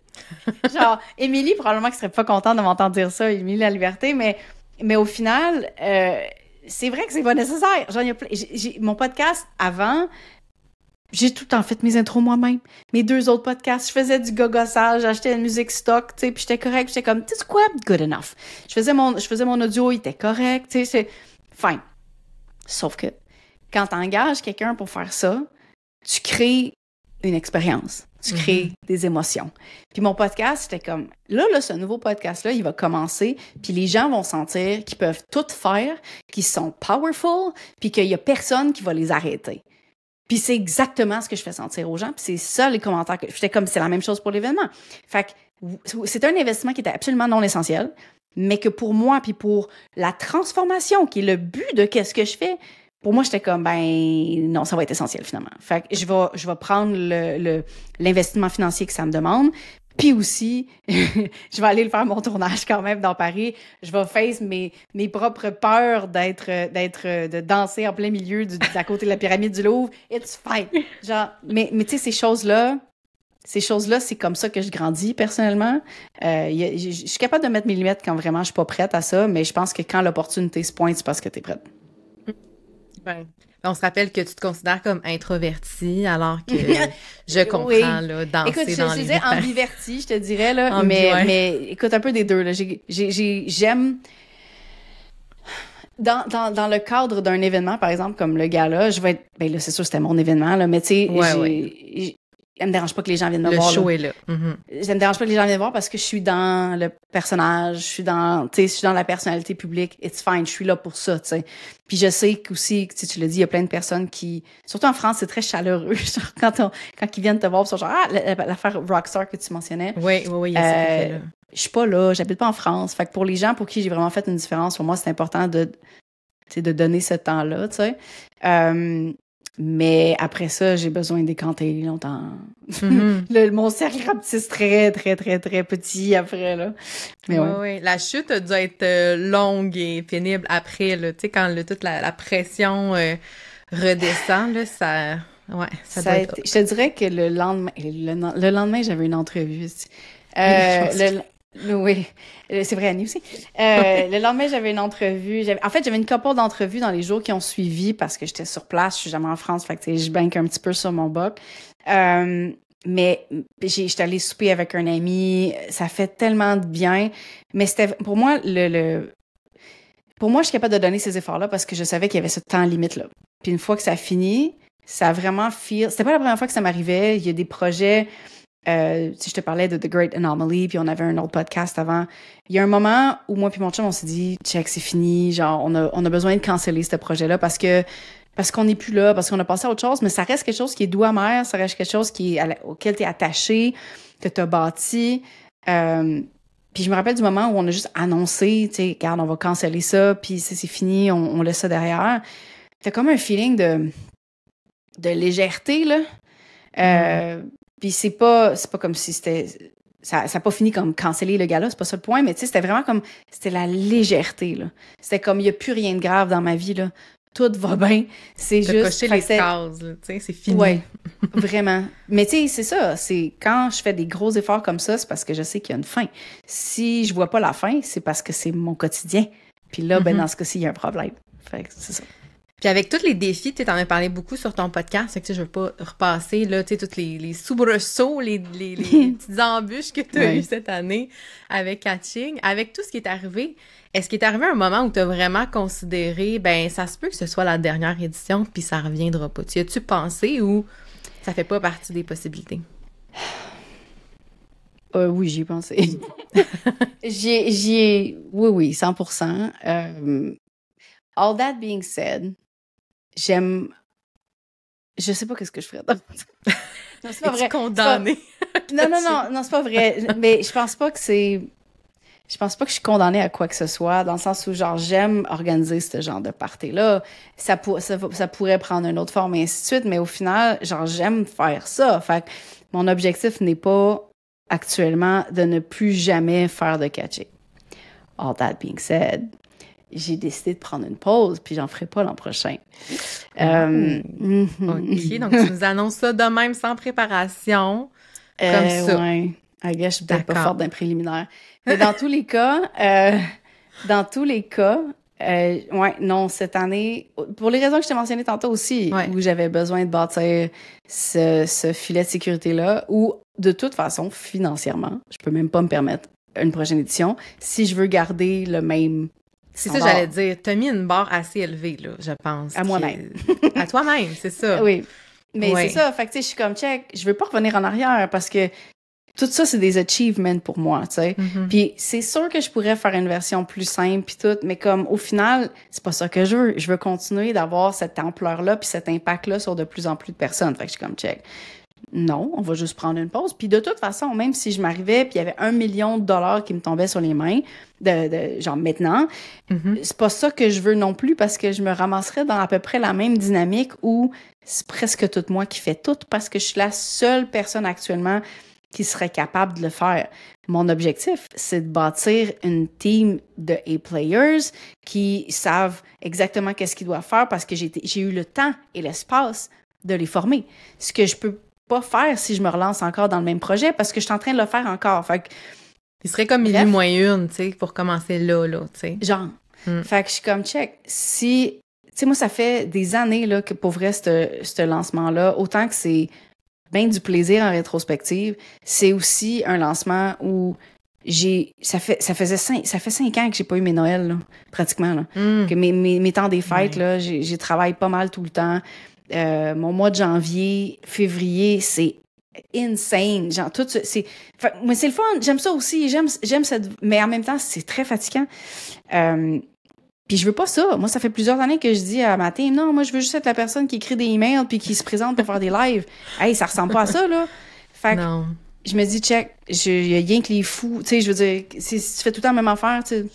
Genre, Émilie, probablement qu'elle serait pas contente de m'entendre dire ça, Émilie La Liberté, mais, mais au final, euh, c'est vrai que c'est pas nécessaire. J'en mon podcast avant, j'ai tout en fait mes intros moi-même. Mes deux autres podcasts, je faisais du gogossage, j'achetais une musique stock, tu sais, puis j'étais correct, j'étais comme, tu sais quoi, good enough. Je faisais mon, je faisais mon audio, il était correct, tu sais, c'est fine. Sauf que quand t'engages quelqu'un pour faire ça, tu crées une expérience tu crées mhm. des émotions. Puis mon podcast, c'était comme, là, là, ce nouveau podcast-là, il va commencer, puis les gens vont sentir qu'ils peuvent tout faire, qu'ils sont powerful, puis qu'il n'y a personne qui va les arrêter. Puis c'est exactement ce que je fais sentir aux gens, puis c'est ça les commentaires que... J'étais comme, c'est la même chose pour l'événement. Fait que c'est un investissement qui était absolument non essentiel, mais que pour moi, puis pour la transformation, qui est le but de qu'est-ce que je fais, pour moi, j'étais comme, ben non, ça va être essentiel finalement. Fait que je vais, je vais prendre le, l'investissement financier que ça me demande. Puis aussi, je vais aller le faire mon tournage quand même dans Paris. Je vais face mes, mes propres peurs d'être, d'être, de danser en plein milieu du, à côté de la pyramide du Louvre. It's fine. Genre, mais, mais tu sais, ces choses-là, ces choses-là, c'est comme ça que je grandis personnellement. Euh, je suis capable de mettre mes limites quand vraiment je suis pas prête à ça, mais je pense que quand l'opportunité se pointe, c'est parce que tu es prête. Ben, ben, on se rappelle que tu te considères comme introverti alors que je comprends, là, danser écoute, je, dans je je te dirais, là, mais, mais écoute, un peu des deux, J'aime... Dans, le cadre d'un événement, par exemple, comme le gala, je vais être. Ben là, c'est sûr, c'était mon événement, là, mais tu sais, elle me dérange pas que les gens viennent me voir. Le show est là. Mm mm-hmm. ne dérange pas que les gens viennent me voir parce que je suis dans le personnage, je suis dans, tu sais, je suis dans la personnalité publique. It's fine, je suis là pour ça, tu sais. Puis je sais qu'aussi, tu tu le dis, il y a plein de personnes qui, surtout en France, c'est très chaleureux. quand on, quand ils viennent te voir, ils sont genre ah l'affaire Rockstar que tu mentionnais. Oui, oui, oui. Il y a euh, là. je suis pas là, j'habite pas en France. Fait que pour les gens pour qui j'ai vraiment fait une différence, pour moi c'est important de, de donner ce temps là, tu sais. Euh, mais après ça, j'ai besoin de décanter longtemps. Mm-hmm. mon cercle rapetisse très, très, très, très petit après, là. Mais ouais, La chute a dû être euh, longue et pénible après, là. Tu sais, quand toute la, pression euh, redescend, là, ça... Ouais, ça, doit être... je te dirais que le lendemain, le, lendemain, j'avais une entrevue. Euh, oui, euh, c'est vrai, Annie aussi. Euh, le lendemain, j'avais une entrevue. En fait, j'avais une couple d'entrevues dans les jours qui ont suivi parce que j'étais sur place, je suis jamais en France, fait que je banque un petit peu sur mon boc. Euh, mais j'étais allée souper avec un ami, ça fait tellement de bien. Mais c'était pour moi le, pour moi, je suis capable de donner ces efforts-là parce que je savais qu'il y avait ce temps limite-là. Puis une fois que ça finit, ça a vraiment fait. C'était pas la première fois que ça m'arrivait. Il y a des projets euh, si je te parlais de The Great Anomaly, puis on avait un autre podcast avant. Il y a un moment où moi puis mon chum, on s'est dit, check, c'est fini, genre, on a, on a besoin de canceller ce projet-là parce que parce qu'on n'est plus là, parce qu'on a passé à autre chose, mais ça reste quelque chose qui est doux amer, ça reste quelque chose qui auquel tu es attaché, que tu as bâti. Euh, puis je me rappelle du moment où on a juste annoncé, tu sais, regarde, on va canceller ça, puis c'est fini, on, laisse ça derrière. T'as comme un feeling de, de légèreté, là. Euh, mm-hmm. Puis c'est pas, c'est pas comme si c'était. Ça n'a pas fini comme canceller le gala, c'est pas ça le point, mais tu sais, c'était vraiment comme. C'était la légèreté, là. C'était comme, il n'y a plus rien de grave dans ma vie, là. Tout va mm. bien. C'est juste. coché les cases, tu sais, c'est fini. Oui, vraiment. Mais tu sais, c'est ça. C'est quand je fais des gros efforts comme ça, c'est parce que je sais qu'il y a une fin. Si je vois pas la fin, c'est parce que c'est mon quotidien. Puis là, ben, mm-hmm. dans ce cas-ci, il y a un problème. Fait que c'est ça. Puis avec tous les défis, tu en as parlé beaucoup sur ton podcast, C'est que je veux pas repasser là, tu sais, tous les, soubresauts, les, les, petites embûches que tu as eues cette année avec Catching, avec tout ce qui est arrivé. Est-ce qu'il est arrivé un moment où tu as vraiment considéré, ben ça se peut que ce soit la dernière édition, puis ça reviendra pas. Tu as-tu pensé ou ça fait pas partie des possibilités? Euh, oui, j'y ai pensé. j'y ai, oui, oui, 100 euh, All that being said, j'aime. Je sais pas qu'est-ce que je ferais. non, c'est pas vrai. condamnée. Non, non, non, non, c'est pas vrai. Mais je pense pas que c'est. Je pense pas que je suis condamnée à quoi que ce soit, dans le sens où, genre, j'aime organiser ce genre de party-là. Ça, ça, ça, pourrait prendre une autre forme et ainsi de suite, mais au final, genre, j'aime faire ça. Fait que mon objectif n'est pas actuellement de ne plus jamais faire de catcher. All that being said, j'ai décidé de prendre une pause, puis j'en ferai pas l'an prochain. Oh. Euh, OK, mm-hmm. donc tu nous annonces ça de même sans préparation, euh, comme ça. Ouais. je suis peut-être pas forte d'un préliminaire. Mais dans tous les cas, euh, dans tous les cas, euh, ouais, non, cette année, pour les raisons que je t'ai mentionnées tantôt aussi, où j'avais besoin de bâtir ce, ce filet de sécurité-là, ou de toute façon, financièrement, je peux même pas me permettre une prochaine édition si je veux garder le même c'est ça, j'allais dire. as mis une barre assez élevée, là, je pense. À moi-même. à toi-même, c'est ça. Oui. Mais c'est ça. Fait que, tu sais, je suis comme, check, je veux pas revenir en arrière parce que tout ça, c'est des achievements pour moi, tu sais. Mm-hmm. Puis c'est sûr que je pourrais faire une version plus simple puis tout, mais comme au final, c'est pas ça que je veux. Je veux continuer d'avoir cette ampleur-là puis cet impact-là sur de plus en plus de personnes. Fait que je suis comme check non, on va juste prendre une pause. Puis de toute façon, même si je m'arrivais puis il y avait un million de dollars qui me tombaient sur les mains, de, genre maintenant, mhm. c'est pas ça que je veux non plus parce que je me ramasserais dans à peu près la même dynamique où c'est presque tout moi qui fait tout parce que je suis la seule personne actuellement qui serait capable de le faire. Mon objectif, c'est de bâtir une team de A-players qui savent exactement qu'est-ce qu'ils doivent faire parce que j'ai eu le temps et l'espace de les former. Ce que je peux pas faire si je me relance encore dans le même projet parce que je suis en train de le faire encore. Fait que, il serait comme une moins une, tu sais, pour commencer là, là, tu sais. Genre. Hmm. Fait que je suis comme, check, si... Tu sais, moi, ça fait des années, là, que pour vrai, ce lancement-là, autant que c'est bien du plaisir en rétrospective, c'est aussi un lancement où j'ai... Ça, fait, ça faisait cinq, ça fait cinq ans que j'ai pas eu mes Noëls, là, pratiquement, là. Hmm. Que mes, mes, temps des fêtes, là, j'ai travaillé pas mal tout le temps. Euh, mon mois de janvier, février, c'est insane. Genre, tout c'est. Moi, c'est le fun. J'aime ça aussi. J'aime, j'aime cette. Mais en même temps, c'est très fatigant. Euh, puis je veux pas ça. Moi, ça fait plusieurs années que je dis à ma team, non, moi, je veux juste être la personne qui écrit des emails puis qui se présente pour faire des lives. Hey, ça ressemble pas à ça, là. Fait que, je me dis, check, il y a rien que les fous. Tu sais, je veux dire, si, tu fais tout le temps la même affaire, tu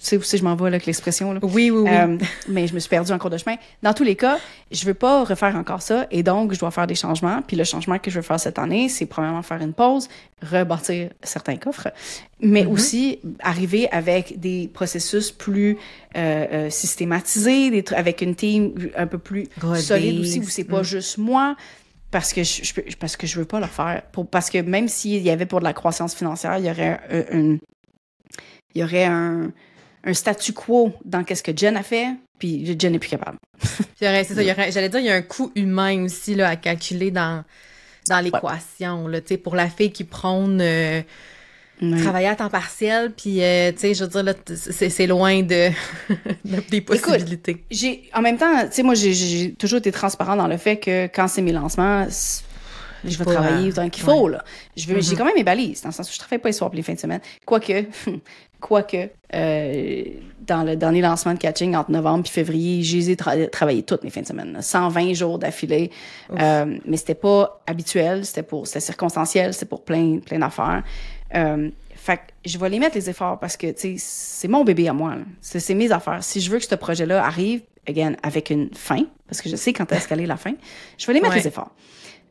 sais où je m'en vais là, avec l'expression. Là. Oui, oui, oui. Euh, mais je me suis perdue en cours de chemin. Dans tous les cas, je veux pas refaire encore ça et donc je dois faire des changements. Puis le changement que je veux faire cette année, c'est probablement faire une pause, rebâtir certains coffres, mais mm-hmm. aussi arriver avec des processus plus euh, euh systématisés, des avec une team un peu plus solide aussi, où c'est pas mm. juste moi parce que je, ne parce que je veux pas le faire. Pour, parce que même s'il y avait pour de la croissance financière, il y aurait un, il y aurait un, statu quo dans qu'est-ce que Jen a fait, puis Jen n'est plus capable. c'est ça, j'allais dire, il y a un coût humain aussi là, à calculer dans, dans l'équation. Pour la fille qui prône... Euh, Travailler à temps partiel, puis euh, tu sais, je veux dire, là, c'est, loin de, des possibilités. j'ai, en même temps, tu sais, moi, j'ai, toujours été transparent dans le fait que quand c'est mes lancements, je vais travailler autant qu'il faut, là. Je j'ai mm-hmm. quand même mes balises, dans le sens où je travaille pas les soirs les fins de semaine. Quoique, quoique, euh, dans, le, dernier lancement de catching entre novembre et février, j'ai travaillé toutes mes fins de semaine, 120 jours d'affilée. Euh, mais c'était pas habituel, c'était pour, c'était circonstanciel, c'était pour plein, plein d'affaires. Euh, fait je vais les mettre les efforts parce que tu sais, c'est mon bébé à moi. C'est mes affaires. Si je veux que ce projet-là arrive, again, avec une fin, parce que je sais quand est-ce qu'elle est la fin, je vais les mettre les efforts.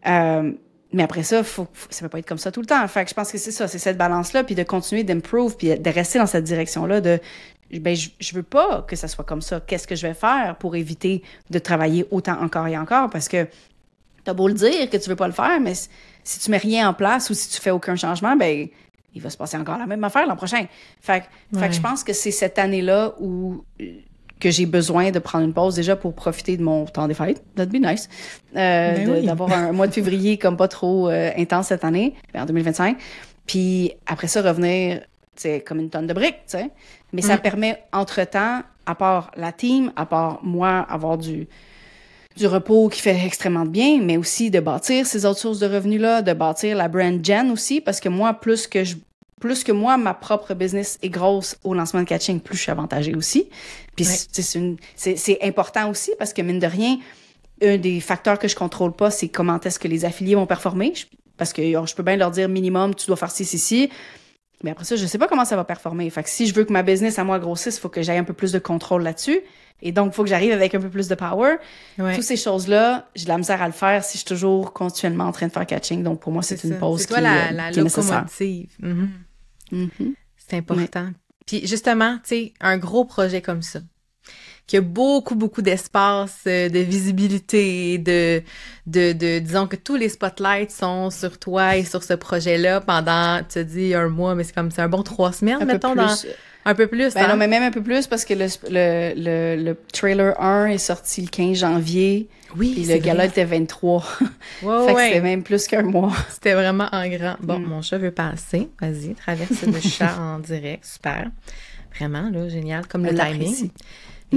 Euh, mais après ça, faut, ça peut pas être comme ça tout le temps. Fait que je pense que c'est ça, c'est cette balance-là, puis de continuer d'improve, puis de rester dans cette direction-là de ben, je, je veux pas que ça soit comme ça. Qu'est-ce que je vais faire pour éviter de travailler autant encore et encore? Parce que t'as beau le dire que tu veux pas le faire, mais si tu mets rien en place ou si tu fais aucun changement, ben il va se passer encore la même affaire l'an prochain. Fait, fait que je pense que c'est cette année-là où euh, que j'ai besoin de prendre une pause déjà pour profiter de mon temps des fêtes. That'd be nice. Euh, ben D'avoir un mois de février comme pas trop euh, intense cette année, ben, en 2025. Puis après ça, revenir c'est comme une tonne de briques, tu sais. Mais ça mm. permet entre-temps, à part la team, à part moi, avoir du, du repos qui fait extrêmement de bien, mais aussi de bâtir ces autres sources de revenus-là, de bâtir la brand gen aussi, parce que moi, plus que je plus que moi, ma propre business est grosse au lancement de catching, plus je suis avantagée aussi. Puis c'est important aussi parce que mine de rien, un des facteurs que je contrôle pas, c'est comment est-ce que les affiliés vont performer. parce que oh, je peux bien leur dire minimum, tu dois faire ci, ci, mais après ça, je sais pas comment ça va performer. Fait que si je veux que ma business à moi grossisse, il faut que j'aille un peu plus de contrôle là-dessus. Et donc, il faut que j'arrive avec un peu plus de power. Toutes ces choses-là, j'ai de la misère à le faire si je suis toujours continuellement en train de faire catching. Donc, pour moi, c'est une pause est qui, la, est locomotive. Mhm. Mm-hmm. C'est important. Puis justement, tu sais, un gros projet comme ça, qu'il y a beaucoup, beaucoup d'espace, euh, de visibilité, de, de, de, disons que tous les spotlights sont sur toi et sur ce projet-là pendant, tu te dis un mois, mais c'est comme, c'est un bon trois semaines, un mettons, Un peu plus. Ben hein? non, mais même un peu plus parce que le, le, le, trailer 1 est sorti le 15 janvier. Oui. Et le gala était 23. Wow, fait que c'était même plus qu'un mois. C'était vraiment en grand. Bon, mm. mon chat veut passer. Vas-y, traverse le chat en direct. Super. Vraiment, là, génial. Comme le timing. Apprécie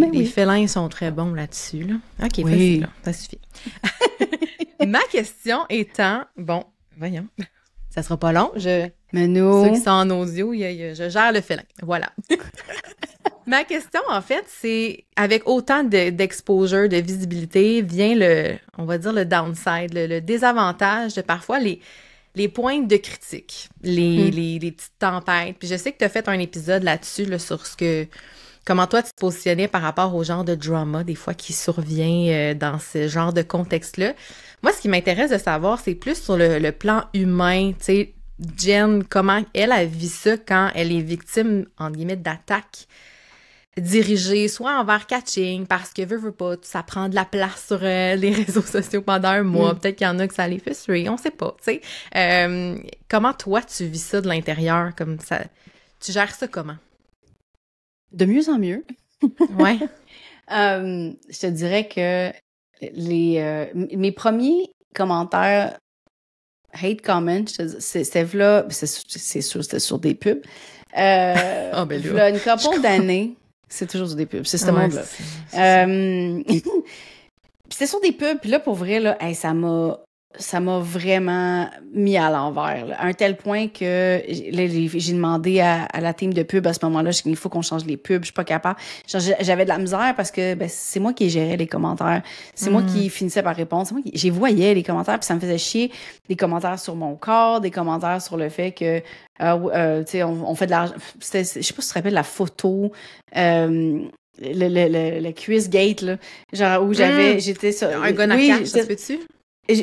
les félins sont très bons là-dessus. Là. OK, oui. facile, ça suffit. Ma question étant, bon, voyons, ça sera pas long. Je, Mais nous... Ceux qui sont en audio, je gère le félin. Voilà. Ma question, en fait, c'est avec autant d'exposure, de, visibilité, vient le, on va dire le downside, le, désavantage de parfois les, les pointes de critique, les, hmm. les, petites tempêtes. Puis je sais que tu as fait un épisode là-dessus, sur ce que Comment toi, tu te positionnais par rapport au genre de drama, des fois, qui survient euh, dans ce genre de contexte-là? Moi, ce qui m'intéresse de savoir, c'est plus sur le, plan humain, tu sais, Jen, comment elle a vu ça quand elle est victime, en limite, d'attaques dirigées, soit envers Catching, parce que veut, veut pas, ça prend de la place sur euh, les réseaux sociaux pendant un mois, mm. peut-être qu'il y en a que ça les on on sait pas, tu sais. Euh, comment toi, tu vis ça de l'intérieur, comme ça, tu gères ça comment? de mieux en mieux. ouais. Euh, je te dirais que les, euh, mes premiers commentaires hate comments, c'était là, ben, c'est sûr, c'était sur des pubs. Euh, oh, ben une couple d'années, c'est toujours sur des pubs, c'est ce là Euh, c'était sur des pubs, là, pour vrai, là, ça m'a ça m'a vraiment mis à l'envers. À un tel point que j'ai demandé à, la team de pub à ce moment-là, il faut qu'on change les pubs, je suis pas capable. J'avais de la misère parce que ben, c'est moi qui gérais les commentaires. C'est moi mm. qui finissais par répondre. C'est moi qui j'y voyais les commentaires, puis ça me faisait chier. Des commentaires sur mon corps, des commentaires sur le fait que ah, euh, tu sais, on, fait de l'argent. Je sais pas si tu te rappelles la photo. Euh, le, le, le, le, cuisse gate, là. Genre, où j'avais, mm. j'étais sur. Un ça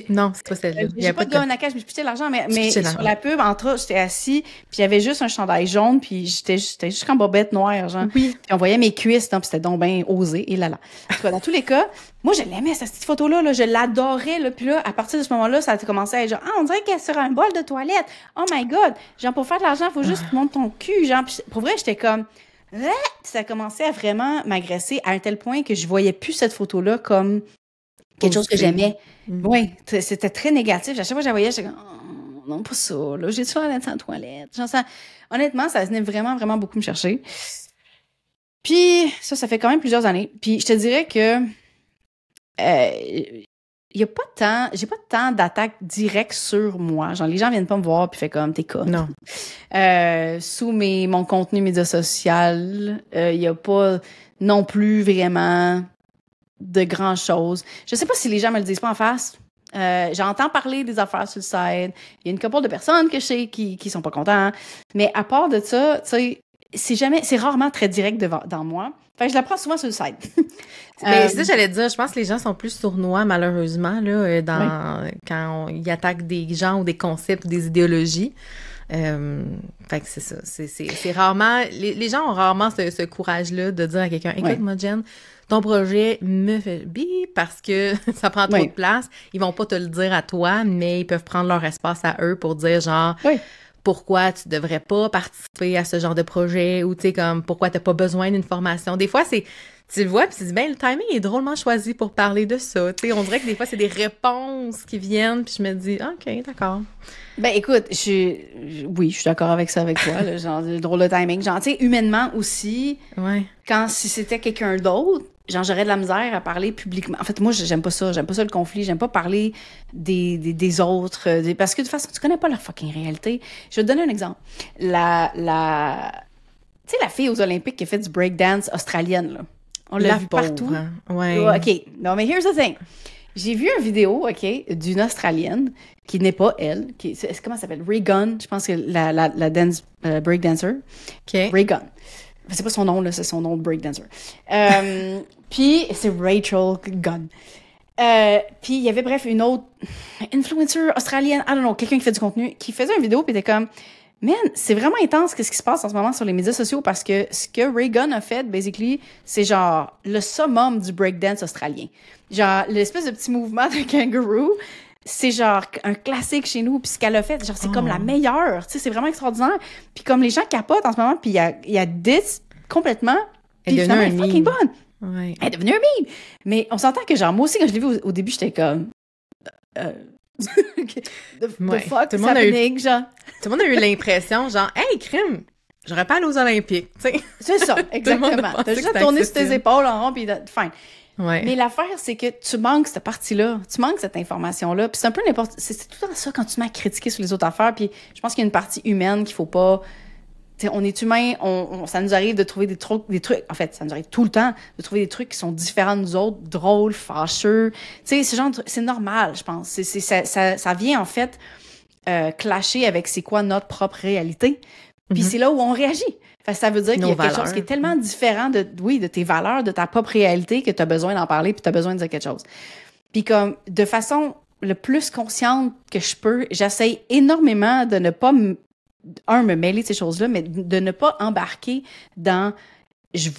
non, c'est pas celle-là. J'ai pas, de gars à cage, mais je l'argent. Mais, mais sur la pub, entre autres, j'étais assis, puis il juste un chandail jaune, puis j'étais juste, en bobette noire, genre. Oui. Puis on voyait mes cuisses, pis c'était donc bien osé, et là là. En tout dans tous les cas, moi, je l'aimais, cette petite photo-là, là, je l'adorais, là. Puis là, à partir de ce moment-là, ça a commencé à être genre, ah, on dirait qu'elle sera un bol de toilette. Oh my God! Genre, pour faire de l'argent, faut juste monter ton cul, genre. Pis pour vrai, j'étais comme, ça commençait à vraiment m'agresser à un tel point que je voyais plus cette photo-là comme quelque chose que j'aimais. Mm. Oui, c'était très négatif. À chaque fois que je voyais, j'étais comme, oh, non, pas ça, là. J'ai toujours l'air sans toilette. honnêtement, ça venait vraiment, vraiment beaucoup me chercher. Puis, ça, ça fait quand même plusieurs années. Puis, je te dirais que, il euh, y a pas tant, j'ai pas tant d'attaques directes sur moi. Genre, les gens viennent pas me voir puis fait comme, t'es con. Non. Euh, sous mes, mon contenu médias social, il euh, y a pas non plus vraiment de grand chose. Je sais pas si les gens me le disent pas en face. Euh, j'entends parler des affaires sur le site. Il y a une couple de personnes que je sais qui, qui sont pas contents. Mais à part de ça, tu sais, c'est jamais, c'est rarement très direct devant, dans moi. Enfin, je l'apprends souvent sur le site. Mais euh, c'est ça, j'allais dire, je pense que les gens sont plus sournois, malheureusement, là, euh, quand ils attaquent des gens ou des concepts ou des idéologies. Euh, fait c'est ça. C'est rarement. Les, gens ont rarement ce, courage-là de dire à quelqu'un Écoute-moi, Jen, ton projet me fait bip parce que ça prend trop de place. Ils vont pas te le dire à toi, mais ils peuvent prendre leur espace à eux pour dire genre. pourquoi tu devrais pas participer à ce genre de projet ou tu sais comme pourquoi t'as pas besoin d'une formation. Des fois c'est tu le vois, puis tu dis, ben, le timing est drôlement choisi pour parler de ça. Tu sais, on dirait que des fois, c'est des réponses qui viennent, puis je me dis, OK, d'accord. Ben, écoute, je, oui, je suis d'accord avec ça avec toi, le genre, le drôle de timing. Genre, tu sais, humainement aussi, quand si c'était quelqu'un d'autre, genre, j'aurais de la misère à parler publiquement. En fait, moi, j'aime pas ça. J'aime pas ça le conflit. J'aime pas parler des, autres. Euh, parce que de toute façon, tu connais pas leur fucking réalité. Je vais te donner un exemple. La, la, tu sais, la fille aux Olympiques qui a fait du breakdance australienne, là. On l'a vu partout. Hein. Ouais. OK. Non, mais here's the thing. J'ai vu une vidéo, OK, d'une Australienne qui n'est pas elle. Qui, comment ça s'appelle? Ray Gunn, je pense que la, la, dance, euh, breakdancer. OK. Ray Gunn. C'est pas son nom, là, c'est son nom de breakdancer. Euh, puis c'est Rachel Gunn. Euh, puis il y avait, bref, une autre influencer australienne, I don't know, quelqu'un qui fait du contenu, qui faisait une vidéo, puis était comme Man, c'est vraiment intense ce qui se passe en ce moment sur les médias sociaux parce que ce que Reagan a fait, basically, c'est genre le summum du breakdance australien. Genre, l'espèce de petit mouvement de kangaroo, c'est genre un classique chez nous. Puis ce qu'elle a fait, genre, c'est comme la ah. meilleure. Tu sais, c'est vraiment extraordinaire. Puis comme les gens capotent en ce moment, puis il y a, y a 10 complètement. finalement, elle est fucking bonne. Elle est devenue un meme. Mais on s'entend que genre, moi aussi, quand je l'ai vu au, début, j'étais comme... Euh, the, tout le monde eu, genre. Tout le monde a eu l'impression, genre, hey, crime, j'aurais pas allé aux Olympiques, tu sais. C'est ça, exactement. T'as juste tourné sur tes épaules en rond, puis Mais l'affaire, c'est que tu manques cette partie-là, tu manques cette information-là. Puis c'est un peu n'importe. C'est tout dans ça quand tu m'as critiqué sur les autres affaires. Puis je pense qu'il y a une partie humaine qu'il faut pas on est humain, on, ça nous arrive de trouver des trucs, des trucs, en fait, ça nous arrive tout le temps de trouver des trucs qui sont différents de nous autres, drôles, fâcheux. Tu sais, genre, c'est normal, je pense. C'est, ça, ça, ça, vient en fait euh, clasher avec c'est quoi notre propre réalité. Puis mm-hmm. c'est là où on réagit. ça veut dire qu'il y a quelque chose qui est tellement différent de, oui, de tes valeurs, de ta propre réalité que tu as besoin d'en parler, puis tu as besoin de dire quelque chose. Puis comme de façon le plus consciente que je peux, j'essaye énormément de ne pas me un, me mêler de ces choses-là, mais de ne pas embarquer dans je,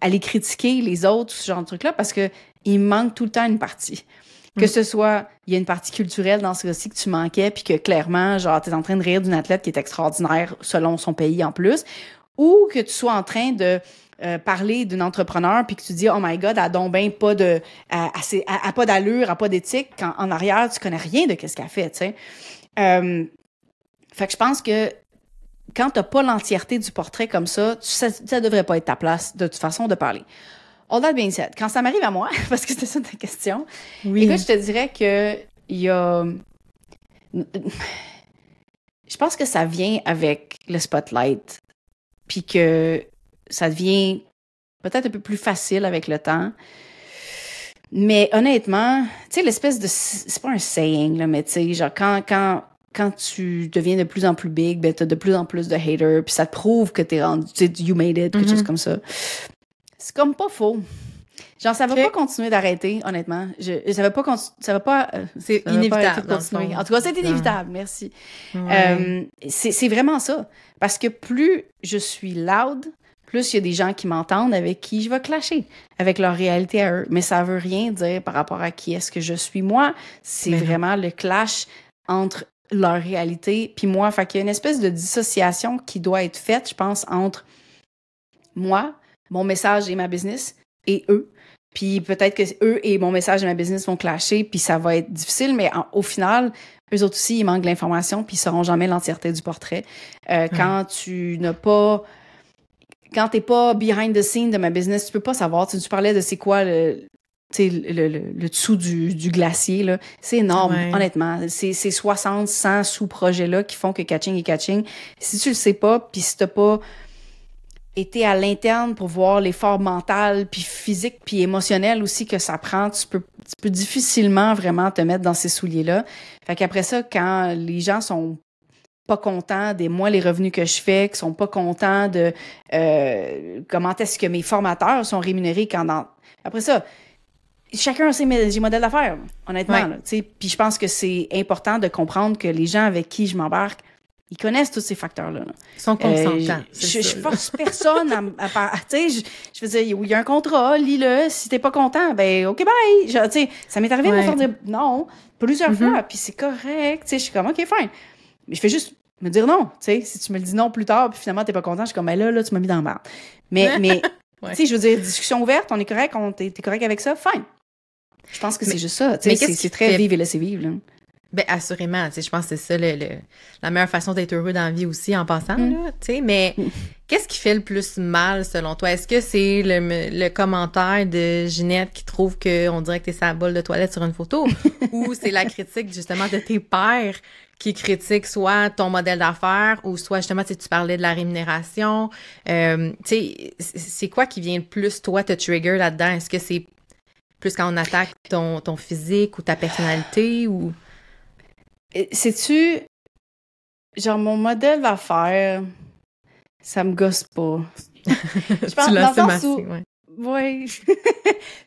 aller critiquer les autres, ce genre de truc-là, parce que il manque tout le temps une partie. Que mm. ce soit, il y a une partie culturelle dans ce cas que tu manquais, puis que clairement, genre, tu es en train de rire d'une athlète qui est extraordinaire selon son pays en plus, ou que tu sois en train de euh, parler d'une entrepreneur, puis que tu dis, oh my God, elle a pas de, à, à, pas d'allure, à pas d'éthique, quand en arrière, tu connais rien de qu'est-ce qu'elle fait, tu sais. Euh, fait que je pense que quand t'as pas l'entièreté du portrait comme ça, ça devrait pas être ta place de toute façon de parler. All that being said, quand ça m'arrive à moi, parce que c'était ça ta question, oui. je te dirais que il y a. Je pense que ça vient avec le spotlight, puis que ça devient peut-être un peu plus facile avec le temps. Mais honnêtement, tu sais, l'espèce de. C'est pas un saying, là, mais tu sais, genre, quand, quand quand tu deviens de plus en plus big, ben, t'as de plus en plus de haters, puis ça te prouve que t'es rendu, tu you made it, quelque mm-hmm. chose comme ça. C'est comme pas faux. Genre, ça va pas continuer d'arrêter, honnêtement. Je, ça va pas, ça va pas, euh, c'est inévitable. En tout cas, c'est inévitable. Merci. Euh, c'est vraiment ça. Parce que plus je suis loud, plus il y a des gens qui m'entendent avec qui je vais clasher, avec leur réalité à eux. Mais ça veut rien dire par rapport à qui est-ce que je suis moi. C'est vraiment le clash entre leur réalité, puis moi. Fait qu'il y a une espèce de dissociation qui doit être faite, je pense, entre moi, mon message et ma business, et eux. Puis peut-être que eux et mon message et ma business vont clasher, puis ça va être difficile, mais au final, eux autres aussi, ils manquent l'information, puis ils sauront jamais l'entièreté du portrait. Euh, quand tu n'as pas quand t'es pas behind the scene de ma business, tu peux pas savoir. tu parlais de c'est quoi le, le, le, le, dessous du, du glacier, c'est énorme, honnêtement. C'est 60, 100 sous-projets-là qui font que catching est catching. Si tu le sais pas, puis si t'as pas été à l'interne pour voir l'effort mental, puis physique, puis émotionnel aussi que ça prend, tu peux, peux difficilement vraiment te mettre dans ces souliers-là. Fait qu'après ça, quand les gens sont pas contents des moi les revenus que je fais, qui sont pas contents de euh, comment est-ce que mes formateurs sont rémunérés quand dans... après ça chacun a ses, modèles d'affaires, honnêtement. Puis je pense que c'est important de comprendre que les gens avec qui je m'embarque, ils connaissent tous ces facteurs-là. Ils sont euh, consentants. je, force personne à, à, je, je, veux dire, il y a un contrat, lis-le. Si t'es pas content, ben OK, bye. Je, t'sais, ça m'est arrivé de me faire dire non plusieurs mm-hmm. fois, puis c'est correct. sais, je suis comme OK, fine. Mais je fais juste me dire non. sais, Si tu me le dis non plus tard, puis finalement t'es pas content, je suis comme mais ben là, là, tu m'as mis dans le bar. Mais, mais tu sais, je veux dire, discussion ouverte, on est correct, on, es correct avec ça, fine. Je pense que c'est juste ça. C'est -ce très vivre et laissez vivre. Là. Ben, assurément. Je pense que c'est ça le, la meilleure façon d'être heureux dans la vie aussi en passant. Mm. Tu Là, mais mm. qu'est-ce qui fait le plus mal selon toi? Est-ce que c'est le, le, commentaire de Ginette qui trouve qu'on dirait que t'es sa bol de toilette sur une photo? ou c'est la critique justement de tes pères qui critiquent soit ton modèle d'affaires ou soit justement si tu parlais de la rémunération? Euh, c'est quoi qui vient le plus toi te trigger là-dedans? Est-ce que c'est plus quand on attaque ton, ton physique ou ta personnalité ou. Sais-tu, genre mon modèle d'affaires, ça me gosse pas. je pense, tu oui.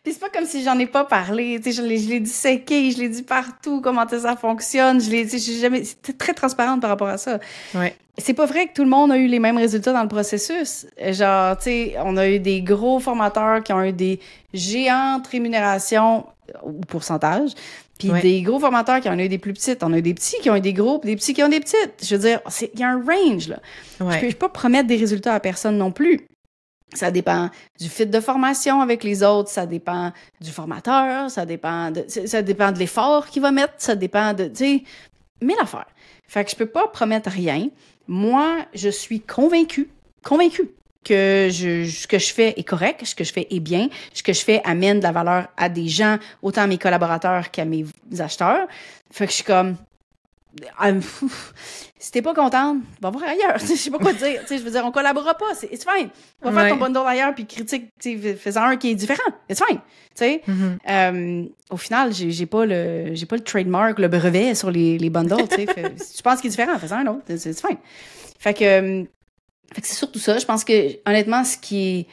Puis c'est pas comme si j'en ai pas parlé. Tu sais, je l'ai, je l'ai je l'ai dit partout comment ça fonctionne. Je l'ai dit, j'ai jamais. C'était très transparente par rapport à ça. Ouais. C'est pas vrai que tout le monde a eu les mêmes résultats dans le processus. Genre, tu sais, on a eu des gros formateurs qui ont eu des géantes rémunérations euh, au pourcentage. Puis des gros formateurs qui en ont eu des plus petites. On a eu des petits qui ont eu des gros, des petits qui ont des petites. Je veux dire, il y a un range, là. Ouais. Je peux pas promettre des résultats à personne non plus. Ça dépend du fit de formation avec les autres, ça dépend du formateur, ça dépend de, ça dépend de l'effort qu'il va mettre, ça dépend de, tu sais, mille affaires. Fait que je peux pas promettre rien. Moi, je suis convaincue, convaincue que je, ce que je fais est correct, ce que je fais est bien, ce que je fais amène de la valeur à des gens, autant à mes collaborateurs qu'à mes acheteurs. Fait que je suis comme, ah, si t'es pas contente, va voir ailleurs. Je sais pas quoi te dire. Je veux dire, on collabora pas. C'est fine. Va faire ton bundle ailleurs puis critique, faisant un qui est différent. c'est fine. Mhm. Euh, au final, j'ai pas le j'ai pas le trademark, le brevet sur les, les bundles. je pense qu'il est différent, fais un autre. C'est fine. Fait que, euh, que c'est surtout ça. Je pense que honnêtement, ce qui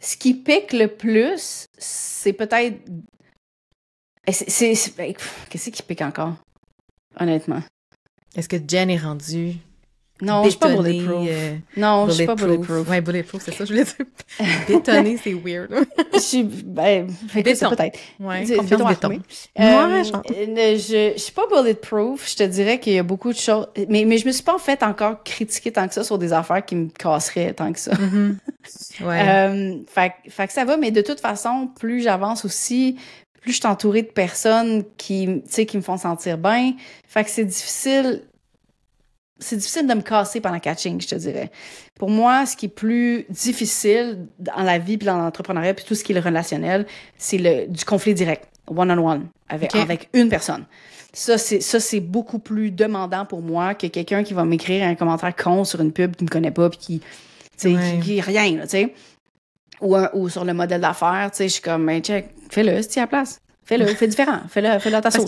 ce qui pique le plus, c'est peut-être eh, ben, Qu'est-ce qui pique encore? honnêtement. Est-ce que Jen est rendue non, je suis pas bulletproof. Euh, non, je suis pas bulletproof. Ouais, bulletproof, c'est ça, je voulais dire. Détonner, c'est weird. je suis, ben, béton. peut-être. Ouais, béton. béton. Euh, je, je suis pas bulletproof. Je te dirais qu'il y a beaucoup de choses, mais, mais je me suis pas en fait encore critiquée tant que ça sur des affaires qui me casseraient tant que ça. Mm-hmm. Ouais. Euh, fait que ça va, mais de toute façon, plus j'avance aussi, plus je suis entourée de personnes qui, qui me font sentir bien. Fait que c'est difficile. C'est difficile de me casser pendant catching, je te dirais. Pour moi, ce qui est plus difficile dans la vie, puis dans l'entrepreneuriat, puis tout ce qui est relationnel, c'est le du conflit direct, one-on-one, avec, avec une personne. Ça, c'est ça, c'est beaucoup plus demandant pour moi que quelqu'un qui va m'écrire un commentaire con sur une pub qui me connaît pas, puis qui, ouais. qui, qui, rien, tu sais. Euh, ou, sur le modèle d'affaires, tu sais, je suis comme, ben, check, fais-le, c'est à la place. Fais-le, fais différent, fais-le, fais-le à parce sauce.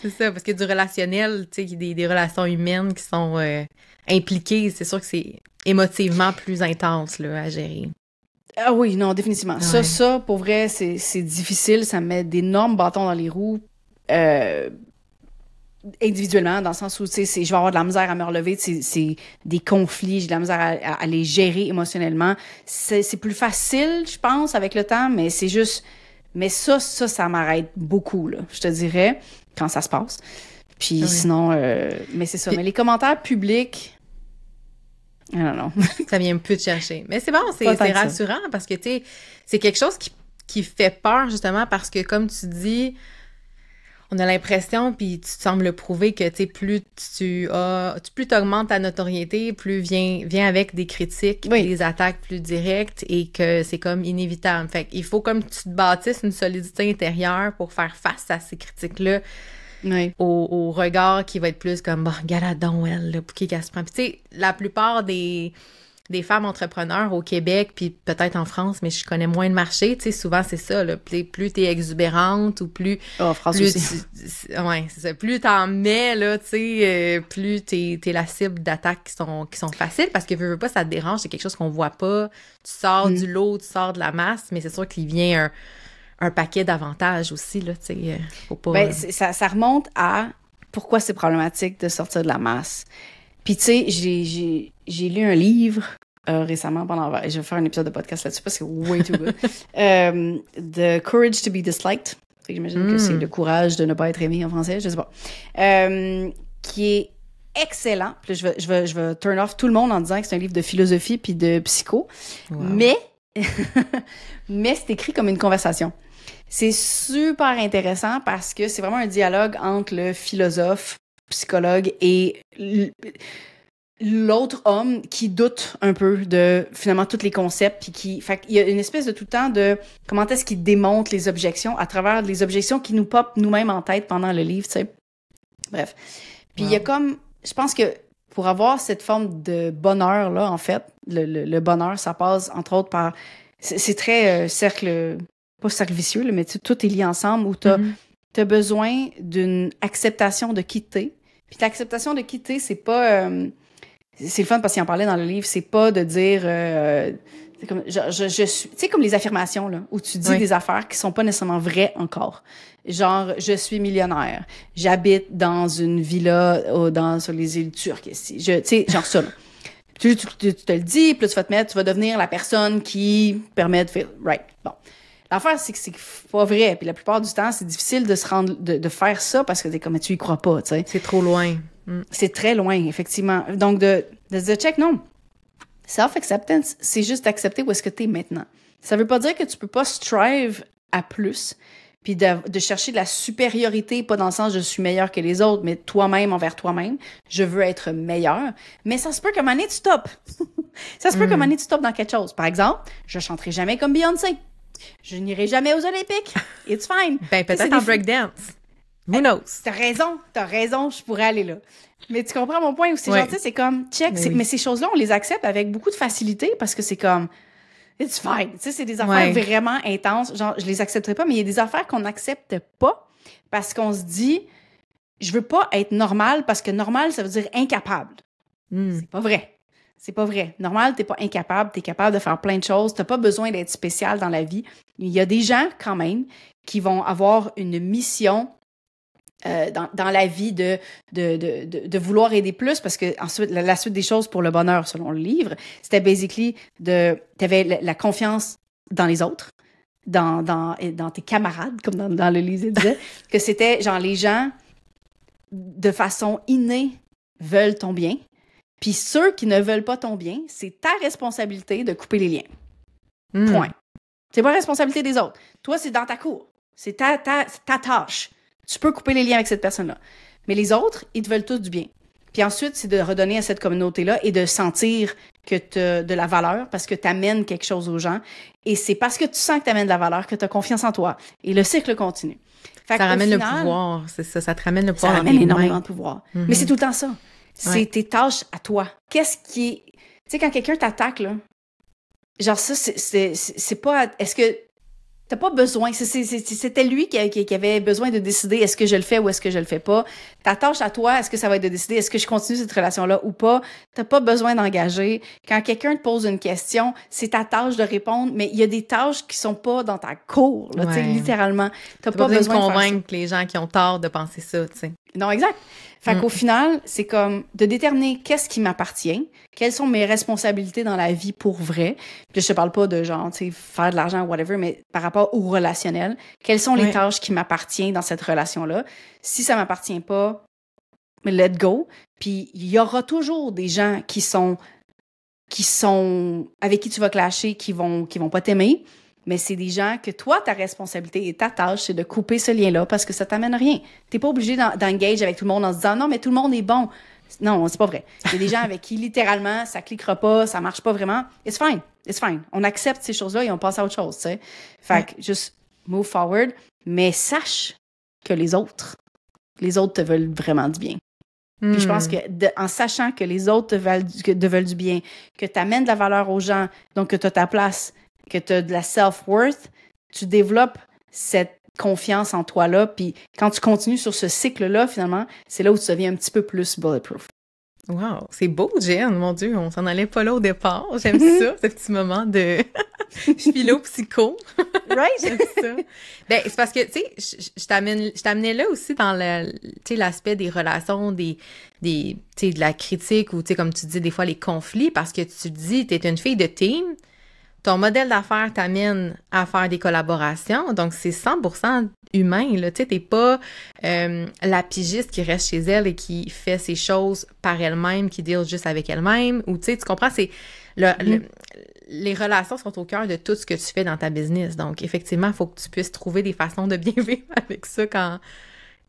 C'est ça, parce que du relationnel, tu sais, des, des relations humaines qui sont euh, impliquées, c'est sûr que c'est émotivement plus intense là, à gérer. Ah oui, non, définitivement. Ça, ça, pour vrai, c'est difficile, ça met d'énormes bâtons dans les roues. Euh, individuellement, dans le sens où tu sais, je vais avoir de la misère à me relever, c'est des conflits, j'ai de la misère à, les gérer émotionnellement. C'est plus facile, je pense, avec le temps, mais c'est juste. Mais ça, ça, ça m'arrête beaucoup, là, je te dirais, quand ça se passe. Puis ah sinon, euh, mais c'est ça. mais les commentaires publics, non, non. ça vient un peu te chercher. Mais c'est bon, c'est rassurant parce que, tu sais, c'est quelque chose qui, qui fait peur, justement, parce que, comme tu dis, on a l'impression, puis tu sembles le prouver que tu plus tu as, plus augmentes ta notoriété, plus vient vient avec des critiques, des attaques plus directes et que c'est comme inévitable. Fait il faut comme tu te bâtisses une solidité intérieure pour faire face à ces critiques-là. Oui. Au, regard qui va être plus comme, bah galadon, elle, pour qui qu'elle se prend. tu sais, la plupart des, des femmes entrepreneurs au Québec, puis peut-être en France, mais je connais moins de marché. Tu sais, souvent, c'est ça. Là, plus t'es exubérante ou plus. Oh, en plus aussi. Tu, ouais, c'est ça. Plus t'en mets, là, tu sais, euh, plus t'es es la cible d'attaques qui sont, qui sont faciles parce que, veux, veux pas, ça te dérange. C'est quelque chose qu'on voit pas. Tu sors du mm. lot, tu sors de la masse, mais c'est sûr qu'il vient un, paquet d'avantages aussi, là, tu sais. Euh, ben, euh, ça remonte à pourquoi c'est problématique de sortir de la masse. Puis tu sais, j'ai, j'ai, lu un livre euh, récemment pendant... Je vais faire un épisode de podcast là-dessus parce que way too good. euh, The Courage to be Disliked. J'imagine que c'est hmm. le courage de ne pas être aimé en français, je sais pas. Euh, qui est excellent. je vais, je, je vais turn off tout le monde en disant que c'est un livre de philosophie puis de psycho. Mais, mais c'est écrit comme une conversation. C'est super intéressant parce que c'est vraiment un dialogue entre le philosophe psychologue et l'autre homme qui doute un peu de finalement tous les concepts puis qui fait il y a une espèce de tout le temps de comment est-ce qu'il démonte les objections à travers les objections qui nous popent nous-mêmes en tête pendant le livre, tu sais. Bref. Puis il y a comme je pense que pour avoir cette forme de bonheur là en fait, le, bonheur ça passe entre autres par c'est très euh, cercle pas cercle vicieux tu mais tout est lié ensemble où tu as mm-hmm. besoin d'une acceptation de quitter puis l'acceptation de quitter, c'est pas. Euh, c'est le fun parce qu'il en parlait dans le livre, c'est pas de dire. Euh, comme, je, je, suis, tu sais, comme les affirmations, là, où tu dis des affaires qui sont pas nécessairement vraies encore. Genre, je suis millionnaire, j'habite dans une villa dans, sur les îles turques ici. tu sais, genre ça, là. Tu, te le dis, plus tu vas te mettre, tu vas devenir la personne qui permet de faire. Right. Bon. L'affaire, c'est que c'est pas vrai. Puis la plupart du temps, c'est difficile de se rendre, de, faire ça parce que t'es comme, tu y crois pas, tu sais. C'est trop loin. Mm. C'est très loin, effectivement. Donc, de, de se dire, check, non. Self-acceptance, c'est juste accepter où est-ce que tu es maintenant. Ça veut pas dire que tu peux pas strive à plus, puis de, chercher de la supériorité, pas dans le sens je suis meilleur que les autres, mais toi-même envers toi-même, je veux être meilleur. Mais ça se peut qu'à un tu stop, ça se peut mm. qu'à tu stop dans quelque chose. Par exemple, je chanterai jamais comme Beyoncé je n'irai jamais aux Olympiques. It's fine. ben, peut-être en des... breakdance. Who ben, knows? T'as raison, t'as raison, je pourrais aller là. Mais tu comprends mon point aussi. Genre, c'est comme, check, ben mais, ces choses-là, on les accepte avec beaucoup de facilité parce que c'est comme, it's fine. Tu sais, c'est des affaires vraiment intenses. Genre, je les accepterai pas, mais il y a des affaires qu'on n'accepte pas parce qu'on se dit, je veux pas être normal parce que normal, ça veut dire incapable. Hmm. C'est pas vrai. C'est pas vrai. Normal, t'es pas incapable, t'es capable de faire plein de choses, t'as pas besoin d'être spécial dans la vie. Il y a des gens quand même qui vont avoir une mission euh, dans, la vie de de, vouloir aider plus, parce que ensuite, la, suite des choses pour le bonheur, selon le livre, c'était basically de. Tu la, confiance dans les autres, dans, dans, dans tes camarades, comme dans, dans le livre disait, que c'était genre les gens, de façon innée, veulent ton bien, puis ceux qui ne veulent pas ton bien, c'est ta responsabilité de couper les liens. Hmm. Point. C'est pas la responsabilité des autres. Toi, c'est dans ta cour. C'est ta, tâche. Tu peux couper les liens avec cette personne-là. Mais les autres, ils te veulent tous du bien. Puis ensuite, c'est de redonner à cette communauté-là et de sentir que tu de la valeur parce que tu amènes quelque chose aux gens. Et c'est parce que tu sens que tu amènes de la valeur que tu as confiance en toi. Et le cycle continue. ça ramène le pouvoir, ça. te ramène le pouvoir. Ça ramène énormément de pouvoir. Mm-hmm. Mais c'est tout le temps ça. C'est tes tâches à toi. Qu'est-ce qui Tu sais, quand quelqu'un t'attaque, là, genre ça, c'est pas. Est-ce que. T'as pas besoin. C'était lui qui, qui, avait besoin de décider est-ce que je le fais ou est-ce que je le fais pas. Ta tâche à toi, est-ce que ça va être de décider est-ce que je continue cette relation-là ou pas. T'as pas besoin d'engager. Quand quelqu'un te pose une question, c'est ta tâche de répondre, mais il y a des tâches qui sont pas dans ta cour, là, sais, littéralement. T'as pas, pas, besoin de convaincre les gens qui ont tort de penser ça, tu sais. Non, exact. Fait mm. qu'au final, c'est comme de déterminer qu'est-ce qui m'appartient, quelles sont mes responsabilités dans la vie pour vrai. Puis je te parle pas de genre, tu sais, faire de l'argent ou whatever, mais par rapport au relationnel, quelles sont les tâches qui m'appartiennent dans cette relation-là. Si ça m'appartient pas, mais let go. Puis il y aura toujours des gens qui sont qui sont avec qui tu vas clasher, qui vont qui vont pas t'aimer. Mais c'est des gens que toi, ta responsabilité et ta tâche, c'est de couper ce lien-là parce que ça t'amène rien. T'es pas obligé d'engager avec tout le monde en se disant non, mais tout le monde est bon. Non, c'est pas vrai. Il y a des gens avec qui littéralement ça cliquera pas, ça marche pas vraiment. It's fine, it's fine. On accepte ces choses-là et on passe à autre chose, Fait que juste move forward, mais sache que les autres, les autres te veulent vraiment du bien. Puis je pense hmm. que en sachant que les autres veulent, te veulent du bien, que tu amènes de la valeur aux gens, donc que tu as ta place, que tu as de la self-worth, tu développes cette confiance en toi-là. Puis quand tu continues sur ce cycle-là, finalement, c'est là où tu deviens un petit peu plus bulletproof. Wow, c'est beau, Jen, mon Dieu, on s'en allait pas là au départ. J'aime ça, ce petit moment de philo-psycho. right? J'aime ça. Ben, c'est parce que, tu sais, je t'amenais là aussi dans l'aspect des relations, des, des, de la critique ou, tu sais, comme tu dis, des fois, les conflits, parce que tu dis, tu es une fille de team, ton modèle d'affaires t'amène à faire des collaborations, donc c'est 100% humain, là, tu sais, t'es pas euh, la pigiste qui reste chez elle et qui fait ses choses par elle-même, qui deal juste avec elle-même, ou tu sais, tu comprends, c'est... Mm-hmm. les relations sont au cœur de tout ce que tu fais dans ta business, donc effectivement, il faut que tu puisses trouver des façons de bien vivre avec ça quand,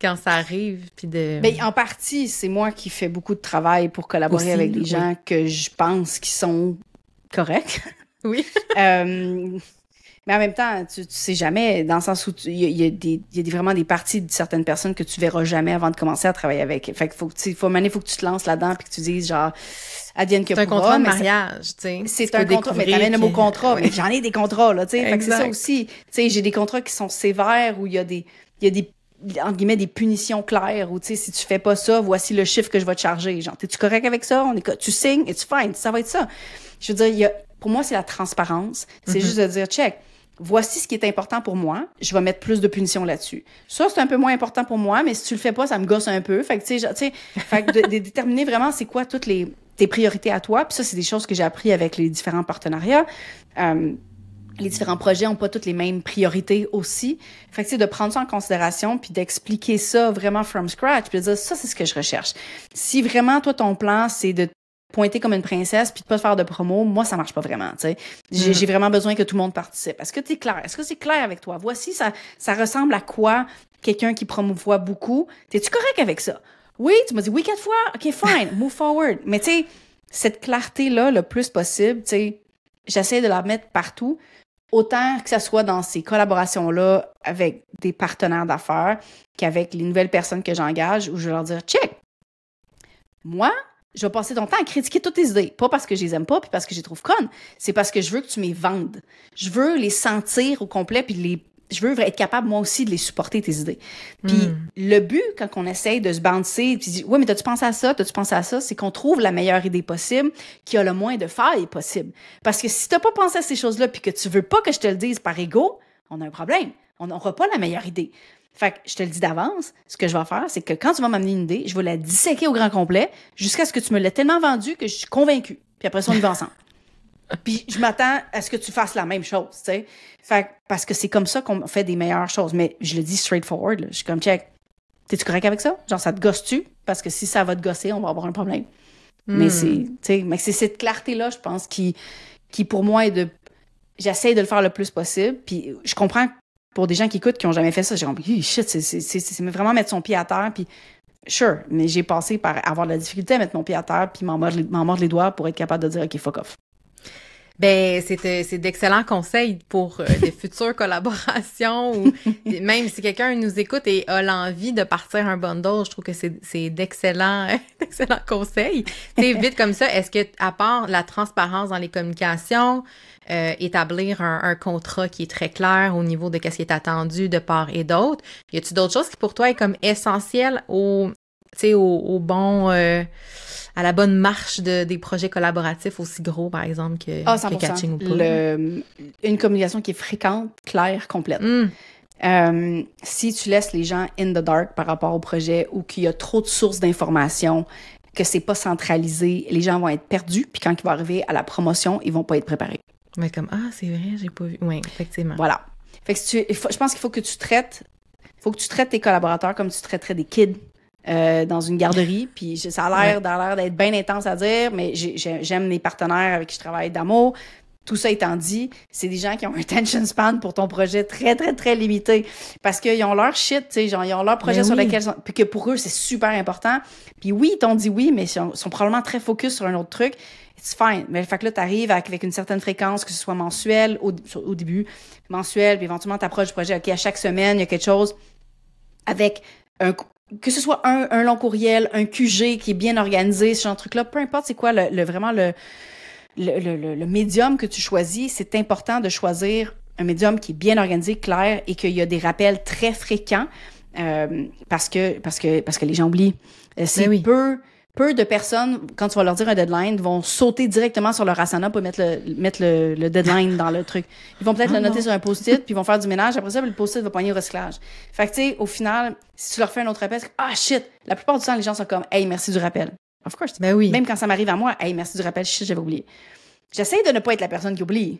quand ça arrive. Puis de... Ben, en partie, c'est moi qui fais beaucoup de travail pour collaborer avec des gens que je pense qui sont corrects. Oui. euh, mais en même temps, tu, tu, sais jamais, dans le sens où il y, a, des, y a vraiment des parties de certaines personnes que tu verras jamais avant de commencer à travailler avec. Fait que faut que tu, faut, faut que tu te lances là-dedans puis que tu dises genre, advienne que C'est un contrat de mariage, tu sais. C'est un contrat, mais t'amènes le mot contrat, j'en ai des contrats, là, tu sais. c'est ça aussi. Tu sais, j'ai des contrats qui sont sévères où il y a des, il y a des entre guillemets des punitions claires où tu sais si tu fais pas ça voici le chiffre que je vais te charger genre t'es tu correct avec ça on est tu signes et tu fine ça va être ça je veux dire il y a pour moi, c'est la transparence. C'est mhm. juste de dire, check, voici ce qui est important pour moi, je vais mettre plus de punitions là-dessus. Ça, c'est un peu moins important pour moi, mais si tu le fais pas, ça me gosse un peu. Fait que, tu sais, de, de, déterminer vraiment c'est quoi toutes les, tes priorités à toi. Puis ça, c'est des choses que j'ai appris avec les différents partenariats. Euh, les différents projets n'ont pas toutes les mêmes priorités aussi. Fait que, tu de prendre ça en considération puis d'expliquer ça vraiment from scratch puis de dire ça, c'est ce que je recherche. Si vraiment, toi, ton plan, c'est de pointer comme une princesse puis de pas faire de promo, moi ça marche pas vraiment, mm. J'ai vraiment besoin que tout le monde participe. Est-ce que tu es clair Est-ce que c'est clair avec toi Voici ça ça ressemble à quoi quelqu'un qui promouvoit beaucoup T'es-tu correct avec ça Oui, tu m'as dit oui quatre fois. OK, fine, move forward. Mais tu sais, cette clarté là le plus possible, tu j'essaie de la mettre partout autant que ce soit dans ces collaborations-là avec des partenaires d'affaires qu'avec les nouvelles personnes que j'engage où je vais leur dire check. Moi, je vais passer ton temps à critiquer toutes tes idées. Pas parce que je les aime pas, puis parce que je les trouve connes. C'est parce que je veux que tu m'y vendes. Je veux les sentir au complet, puis les je veux être capable moi aussi de les supporter tes idées. Puis hmm. le but quand on essaye de se bouncer, puis dire « ouais mais t'as-tu pensé à ça, t'as-tu pensé à ça, c'est qu'on trouve la meilleure idée possible qui a le moins de failles possible. Parce que si t'as pas pensé à ces choses-là puis que tu veux pas que je te le dise par ego, on a un problème. On n'aura pas la meilleure idée. Fait que je te le dis d'avance, ce que je vais faire, c'est que quand tu vas m'amener une idée, je vais la disséquer au grand complet jusqu'à ce que tu me l'aies tellement vendue que je suis convaincue. Puis après ça, on y va ensemble. Puis je m'attends à ce que tu fasses la même chose, tu sais. Fait parce que c'est comme ça qu'on fait des meilleures choses. Mais je le dis straightforward, je suis comme check. T'es-tu correct avec ça? Genre, ça te gosse-tu? Parce que si ça va te gosser, on va avoir un problème. Hmm. Mais c'est, tu sais, mais c'est cette clarté-là, je pense, qui, qui pour moi est de j'essaie de le faire le plus possible. Puis je comprends pour des gens qui écoutent qui ont jamais fait ça, j'ai compris, shit, c'est vraiment mettre son pied à terre. Puis, sure, mais j'ai passé par avoir de la difficulté à mettre mon pied à terre puis m'en mordre, les doigts pour être capable de dire, OK, fuck off. Ben, euh, c'est d'excellents conseils pour euh, des futures collaborations ou même si quelqu'un nous écoute et a l'envie de partir un bundle, je trouve que c'est d'excellents d'excellents conseils. vite comme ça, est-ce que à part la transparence dans les communications, euh, établir un, contrat qui est très clair au niveau de qu'est-ce qui est attendu de part et d'autre, y a-t-il d'autres choses qui pour toi est comme essentiel au tu au, bon euh, à la bonne marche de, des projets collaboratifs aussi gros, par exemple, que, le ah, Catching ou pas. une communication qui est fréquente, claire, complète. Hmm. Euh, si tu laisses les gens in the dark par rapport au projet ou qu'il y a trop de sources d'informations, que c'est pas centralisé, les gens vont être perdus, puis quand ils vont arriver à la promotion, ils vont pas être préparés. Mais comme ah c'est vrai, j'ai pas vu. Oui, effectivement. Voilà. Fait que tu, je pense qu'il faut que tu traites, faut que tu traites tes collaborateurs comme tu traiterais des kids. Euh, dans une garderie. Puis ça a l'air l'air d'être bien intense à dire, mais j'aime les partenaires avec qui je travaille d'amour. Tout ça étant dit, c'est des gens qui ont un attention span pour ton projet très, très, très limité. Parce qu'ils ont leur shit, tu sais, genre, ils ont leur projet ben sur oui. lequel... Puis que pour eux, c'est super important. Puis oui, ils t'ont dit oui, mais ils sont, probablement très focus sur un autre truc. It's fine. Mais fait que là, t'arrives avec une certaine fréquence, que ce soit mensuel au, au début, mensuel puis éventuellement, t'approches du projet, OK, à chaque semaine, il y a quelque chose avec un, que ce soit un, un, long courriel, un QG qui est bien organisé, ce genre de truc-là, peu importe c'est quoi le, vraiment le, le, le, médium que tu choisis, c'est important de choisir un médium qui est bien organisé, clair et qu'il y a des rappels très fréquents euh, parce que parce que parce que les gens oublient. Euh, c'est ben oui. peu peu de personnes, quand tu vas leur dire un deadline, vont sauter directement sur leur asana pour mettre le, mettre le, deadline dans le truc. Ils vont peut-être le ah, noter sur un post-it, puis ils vont faire du ménage. Après ça, le post-it va poigner au recyclage. Fait que, tu sais, au final, si tu leur fais un autre rappel, c'est ah shit! La plupart du temps, les gens sont comme, hey, merci du rappel. Of course. Ben oui. Même quand ça m'arrive à moi, hey, merci du rappel, shit, j'avais oublié. J'essaie de ne pas être la personne qui oublie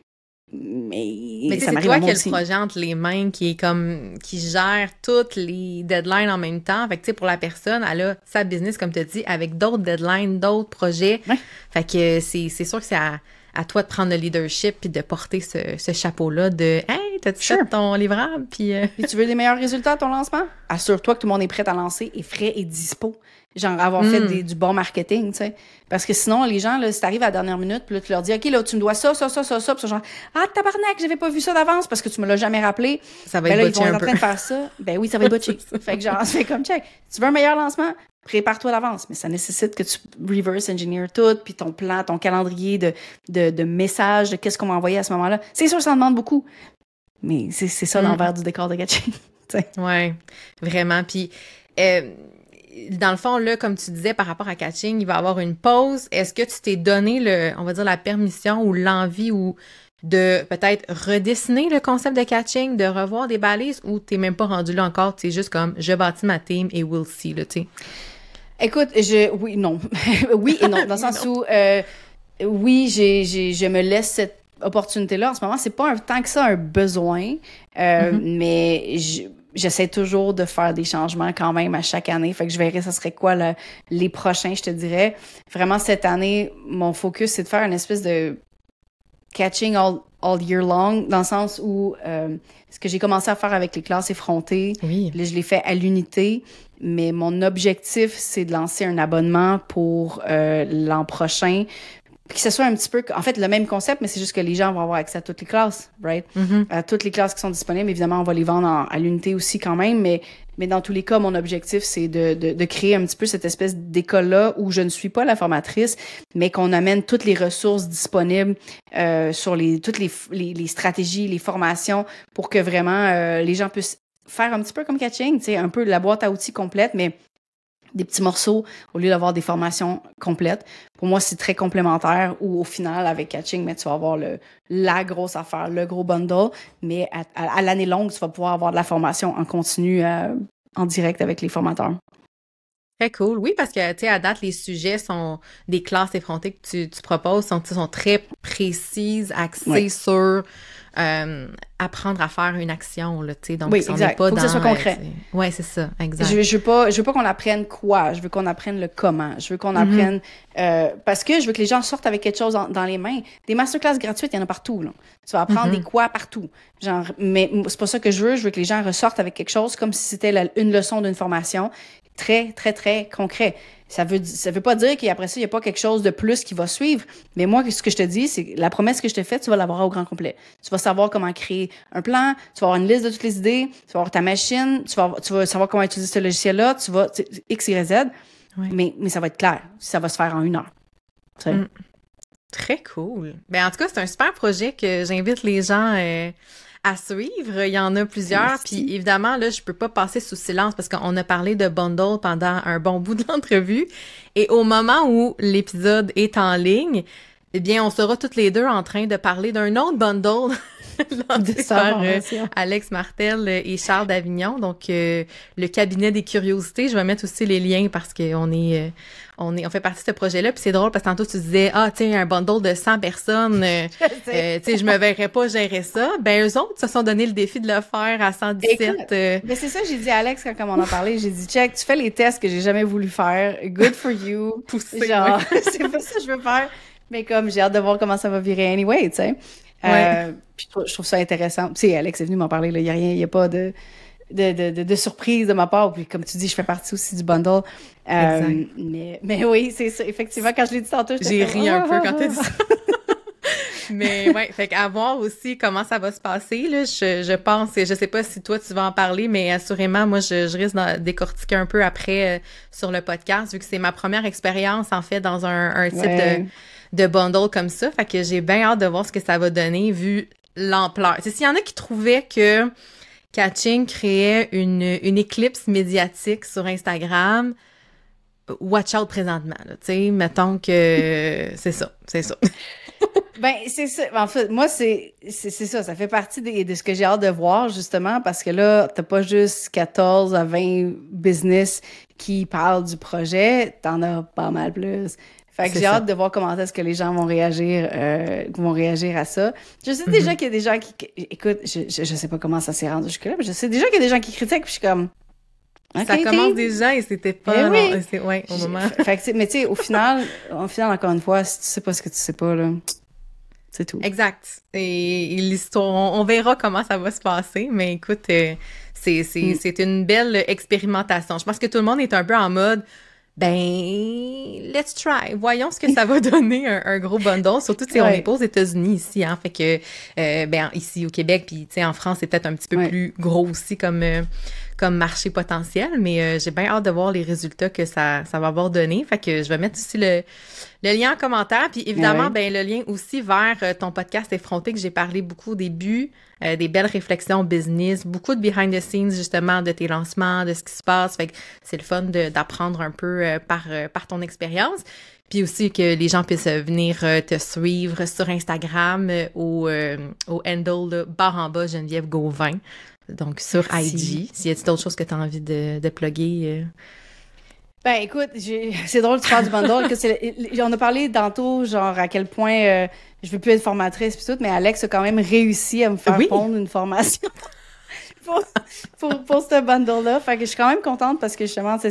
mais, mais C'est toi qui as le projet entre les mains, qui est comme, qui gère toutes les deadlines en même temps. Fait que, tu sais, pour la personne, elle a sa business, comme tu as dit, avec d'autres deadlines, d'autres projets. Fait que c'est sûr que c'est à, toi de prendre le leadership puis de porter ce, ce chapeau-là de Hey, t'as-tu fait ton livrable? Euh, puis, tu veux les meilleurs résultats à ton lancement? Assure-toi que tout le monde est prêt à lancer et frais et dispo genre avoir fait hmm. du bon marketing, tu sais. Parce que sinon, les gens, là, si t'arrives à la dernière minute, puis là, tu leur dis, OK, là, tu me dois ça, ça, ça, ça, ça, puis genre, ah, tabarnak, j'avais pas vu ça d'avance parce que tu me l'as jamais rappelé. Ça va ben là, ils vont en train de faire ça. Ben oui, ça va être botché. fait que genre, c'est comme check. Tu veux un meilleur lancement? Prépare-toi d'avance, mais ça nécessite que tu reverse engineer tout, puis ton plan, ton calendrier de, de, messages, de qu'est-ce qu'on m'a envoyé à ce moment-là. C'est sûr, ça demande beaucoup, mais c'est ça hmm. l'envers du décor de sais ouais, vraiment. Puis, euh, dans le fond, là, comme tu disais par rapport à catching, il va y avoir une pause. Est-ce que tu t'es donné le, on va dire, la permission ou l'envie ou de peut-être redessiner le concept de catching, de revoir des balises ou t'es même pas rendu là encore, t'es juste comme je bâtis ma team et we'll see, là, tu sais? Écoute, je, oui, non. oui et non, dans le sens où, euh, oui, je me laisse cette opportunité-là. En ce moment, c'est pas un, tant que ça un besoin, euh, mm-hmm. mais je, j'essaie toujours de faire des changements quand même à chaque année. Fait que je verrai ce serait quoi les prochains, je te dirais. Vraiment, cette année, mon focus, c'est de faire une espèce de catching all, all year long, dans le sens où euh, ce que j'ai commencé à faire avec les classes effrontées, oui. je l'ai fait à l'unité, mais mon objectif, c'est de lancer un abonnement pour euh, l'an prochain ce soit un petit peu, en fait, le même concept, mais c'est juste que les gens vont avoir accès à toutes les classes, right? À mm-hmm. euh, toutes les classes qui sont disponibles. Évidemment, on va les vendre à l'unité aussi quand même, mais, mais dans tous les cas, mon objectif, c'est de, de, créer un petit peu cette espèce d'école-là où je ne suis pas la formatrice, mais qu'on amène toutes les ressources disponibles euh, sur les, toutes les, les, stratégies, les formations pour que vraiment euh, les gens puissent faire un petit peu comme catching, tu sais, un peu la boîte à outils complète, mais des petits morceaux au lieu d'avoir des formations complètes. Pour moi, c'est très complémentaire ou au final, avec Catching, mais tu vas avoir le, la grosse affaire, le gros bundle, mais à, l'année longue, tu vas pouvoir avoir de la formation en continu, euh, en direct avec les formateurs. Très cool. Oui, parce que, tu sais, à date, les sujets sont des classes effrontées que tu, tu proposes sont, sont très précises, axées sur euh, apprendre à faire une action, là, tu sais. Donc, oui, exact. Faut que ça soit concret. Euh, ouais, c'est ça, exact. Je, veux pas, je veux pas qu'on apprenne quoi, je veux qu'on apprenne le comment, je veux qu'on mhm. apprenne... Euh, parce que je veux que les gens sortent avec quelque chose dans les mains. Des masterclass gratuites, il y en a partout, là. Tu vas apprendre mhm. des quoi partout. Genre, mais c'est pas ça que je veux, je veux que les gens ressortent avec quelque chose comme si c'était une leçon d'une formation. Très, très, très concret. Ça veut, ça veut pas dire qu'après ça, il n'y a pas quelque chose de plus qui va suivre. Mais moi, ce que je te dis, c'est la promesse que je te fais, tu vas l'avoir au grand complet. Tu vas savoir comment créer un plan, tu vas avoir une liste de toutes les idées, tu vas avoir ta machine, tu vas, savoir comment utiliser ce logiciel-là, tu vas X, Y, Z. Mais, mais ça va être clair. Ça va se faire en une heure. Mm. Très cool. Ben, en tout cas, c'est un super projet que j'invite les gens à... Euh, à suivre. Il y en a plusieurs. Puis évidemment, là, je peux pas passer sous silence parce qu'on a parlé de bundle pendant un bon bout de l'entrevue. Et au moment où l'épisode est en ligne, eh bien, on sera toutes les deux en train de parler d'un autre bundle euh, Alex Martel euh, et Charles d'Avignon. Donc, euh, le cabinet des curiosités. Je vais mettre aussi les liens parce qu'on est, euh, on est, on fait partie de ce projet-là. Puis c'est drôle parce que tantôt tu disais, ah, tiens, un bundle de 100 personnes, euh, tu sais, je me verrais pas gérer ça. Ben, eux autres se sont donné le défi de le faire à 117. mais ben, c'est ça, j'ai dit à Alex quand, on en parlait, j'ai dit, check, tu fais les tests que j'ai jamais voulu faire. Good for you. Genre, c'est pas ça que je veux faire. Mais comme j'ai hâte de voir comment ça va virer anyway, tu sais. Euh, puis je trouve ça intéressant. Tu sais, Alex est venu m'en parler, il n'y a rien, il n'y a pas de de, de, de, surprise de ma part. Puis comme tu dis, je fais partie aussi du bundle. Euh, mais, mais oui, c'est ça. Effectivement, quand je l'ai dit tantôt, j'ai ri un ah, peu quand ah, tu as dit ah. ça. mais ouais, fait à voir aussi comment ça va se passer là, je, je pense et je sais pas si toi tu vas en parler mais assurément moi je, risque d'en décortiquer un peu après euh, sur le podcast vu que c'est ma première expérience en fait dans un, un type de de bundle comme ça. Fait que j'ai bien hâte de voir ce que ça va donner vu l'ampleur. S'il y en a qui trouvaient que Catching créait une, éclipse médiatique sur Instagram, watch out présentement. Tu sais, mettons que c'est ça, c'est ça. ben, c'est ça. En fait, moi, c'est, ça. Ça fait partie de, de ce que j'ai hâte de voir, justement, parce que là, t'as pas juste 14 à 20 business qui parlent du projet. T'en as pas mal plus. Fait que j'ai hâte de voir comment est-ce que les gens vont réagir, euh, vont réagir à ça. Je sais mm-hmm. déjà qu'il y a des gens qui, écoute, je, je, sais pas comment ça s'est rendu jusque là, mais je sais déjà qu'il y a des gens qui critiquent, puis je suis comme. ça commence déjà et c'était eh pas ouais, au moment. Fait que, mais tu sais, au final, au final, encore une fois, si tu sais pas ce que tu sais pas, là. C'est tout. Exact. Et, l'histoire, on, verra comment ça va se passer, mais écoute, euh, c'est mm. c'est une belle expérimentation. Je pense que tout le monde est un peu en mode, ben, let's try. Voyons ce que ça va donner un, gros bundle. Surtout, si on est aux États-Unis ici, hein. Fait que, euh, ben, ici au Québec, puis, tu sais, en France, c'est peut-être un petit peu plus gros aussi comme, euh, comme marché potentiel, mais euh, j'ai bien hâte de voir les résultats que ça, va avoir donné. Fait que je vais mettre aussi le, lien en commentaire. Puis évidemment, ben, le lien aussi vers euh, ton podcast Effronté que j'ai parlé beaucoup au début, euh, des belles réflexions business, beaucoup de behind the scenes justement de tes lancements, de ce qui se passe. Fait que c'est le fun d'apprendre un peu par, par ton expérience. Puis aussi que les gens puissent venir te suivre sur Instagram au, au handle Bar en bas Geneviève Gauvin. Donc, sur IG, s'il y a d'autres choses que tu as envie de, de plugger. Euh? Ben écoute, c'est drôle de faire du bundle. que on a parlé tantôt, genre à quel point euh, je veux plus être formatrice pis tout, mais Alex a quand même réussi à me faire pondre une formation. pour, pour, pour, ce bundle-là. Fait que je suis quand même contente parce que justement, ça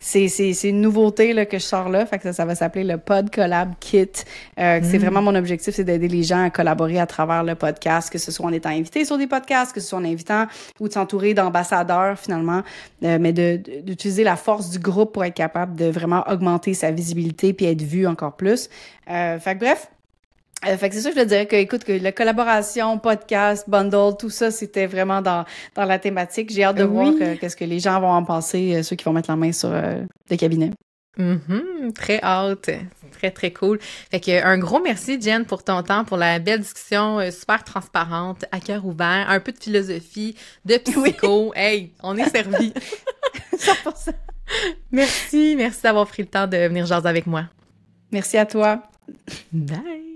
c'est, c'est, c'est une nouveauté là, que je sors là. Fait que ça, ça va s'appeler le Pod Collab Kit. Euh, c'est mm. vraiment mon objectif, c'est d'aider les gens à collaborer à travers le podcast, que ce soit en étant invité sur des podcasts, que ce soit en invitant ou de s'entourer d'ambassadeurs finalement, euh, mais de, d'utiliser la force du groupe pour être capable de vraiment augmenter sa visibilité puis être vu encore plus. Euh, fait que bref, euh, fait que c'est sûr que je te dirais que, écoute, que la collaboration, podcast, bundle, tout ça, c'était vraiment dans, dans la thématique. J'ai hâte de voir euh, qu'est-ce que les gens vont en penser, euh, ceux qui vont mettre la main sur le cabinet. Mm-hmm. très hâte, très très cool. Fait que un gros merci Jen pour ton temps, pour la belle discussion super transparente, à cœur ouvert, un peu de philosophie, de psycho. Hey, on est servi. Merci, merci d'avoir pris le temps de venir jaser avec moi. Merci à toi. Bye.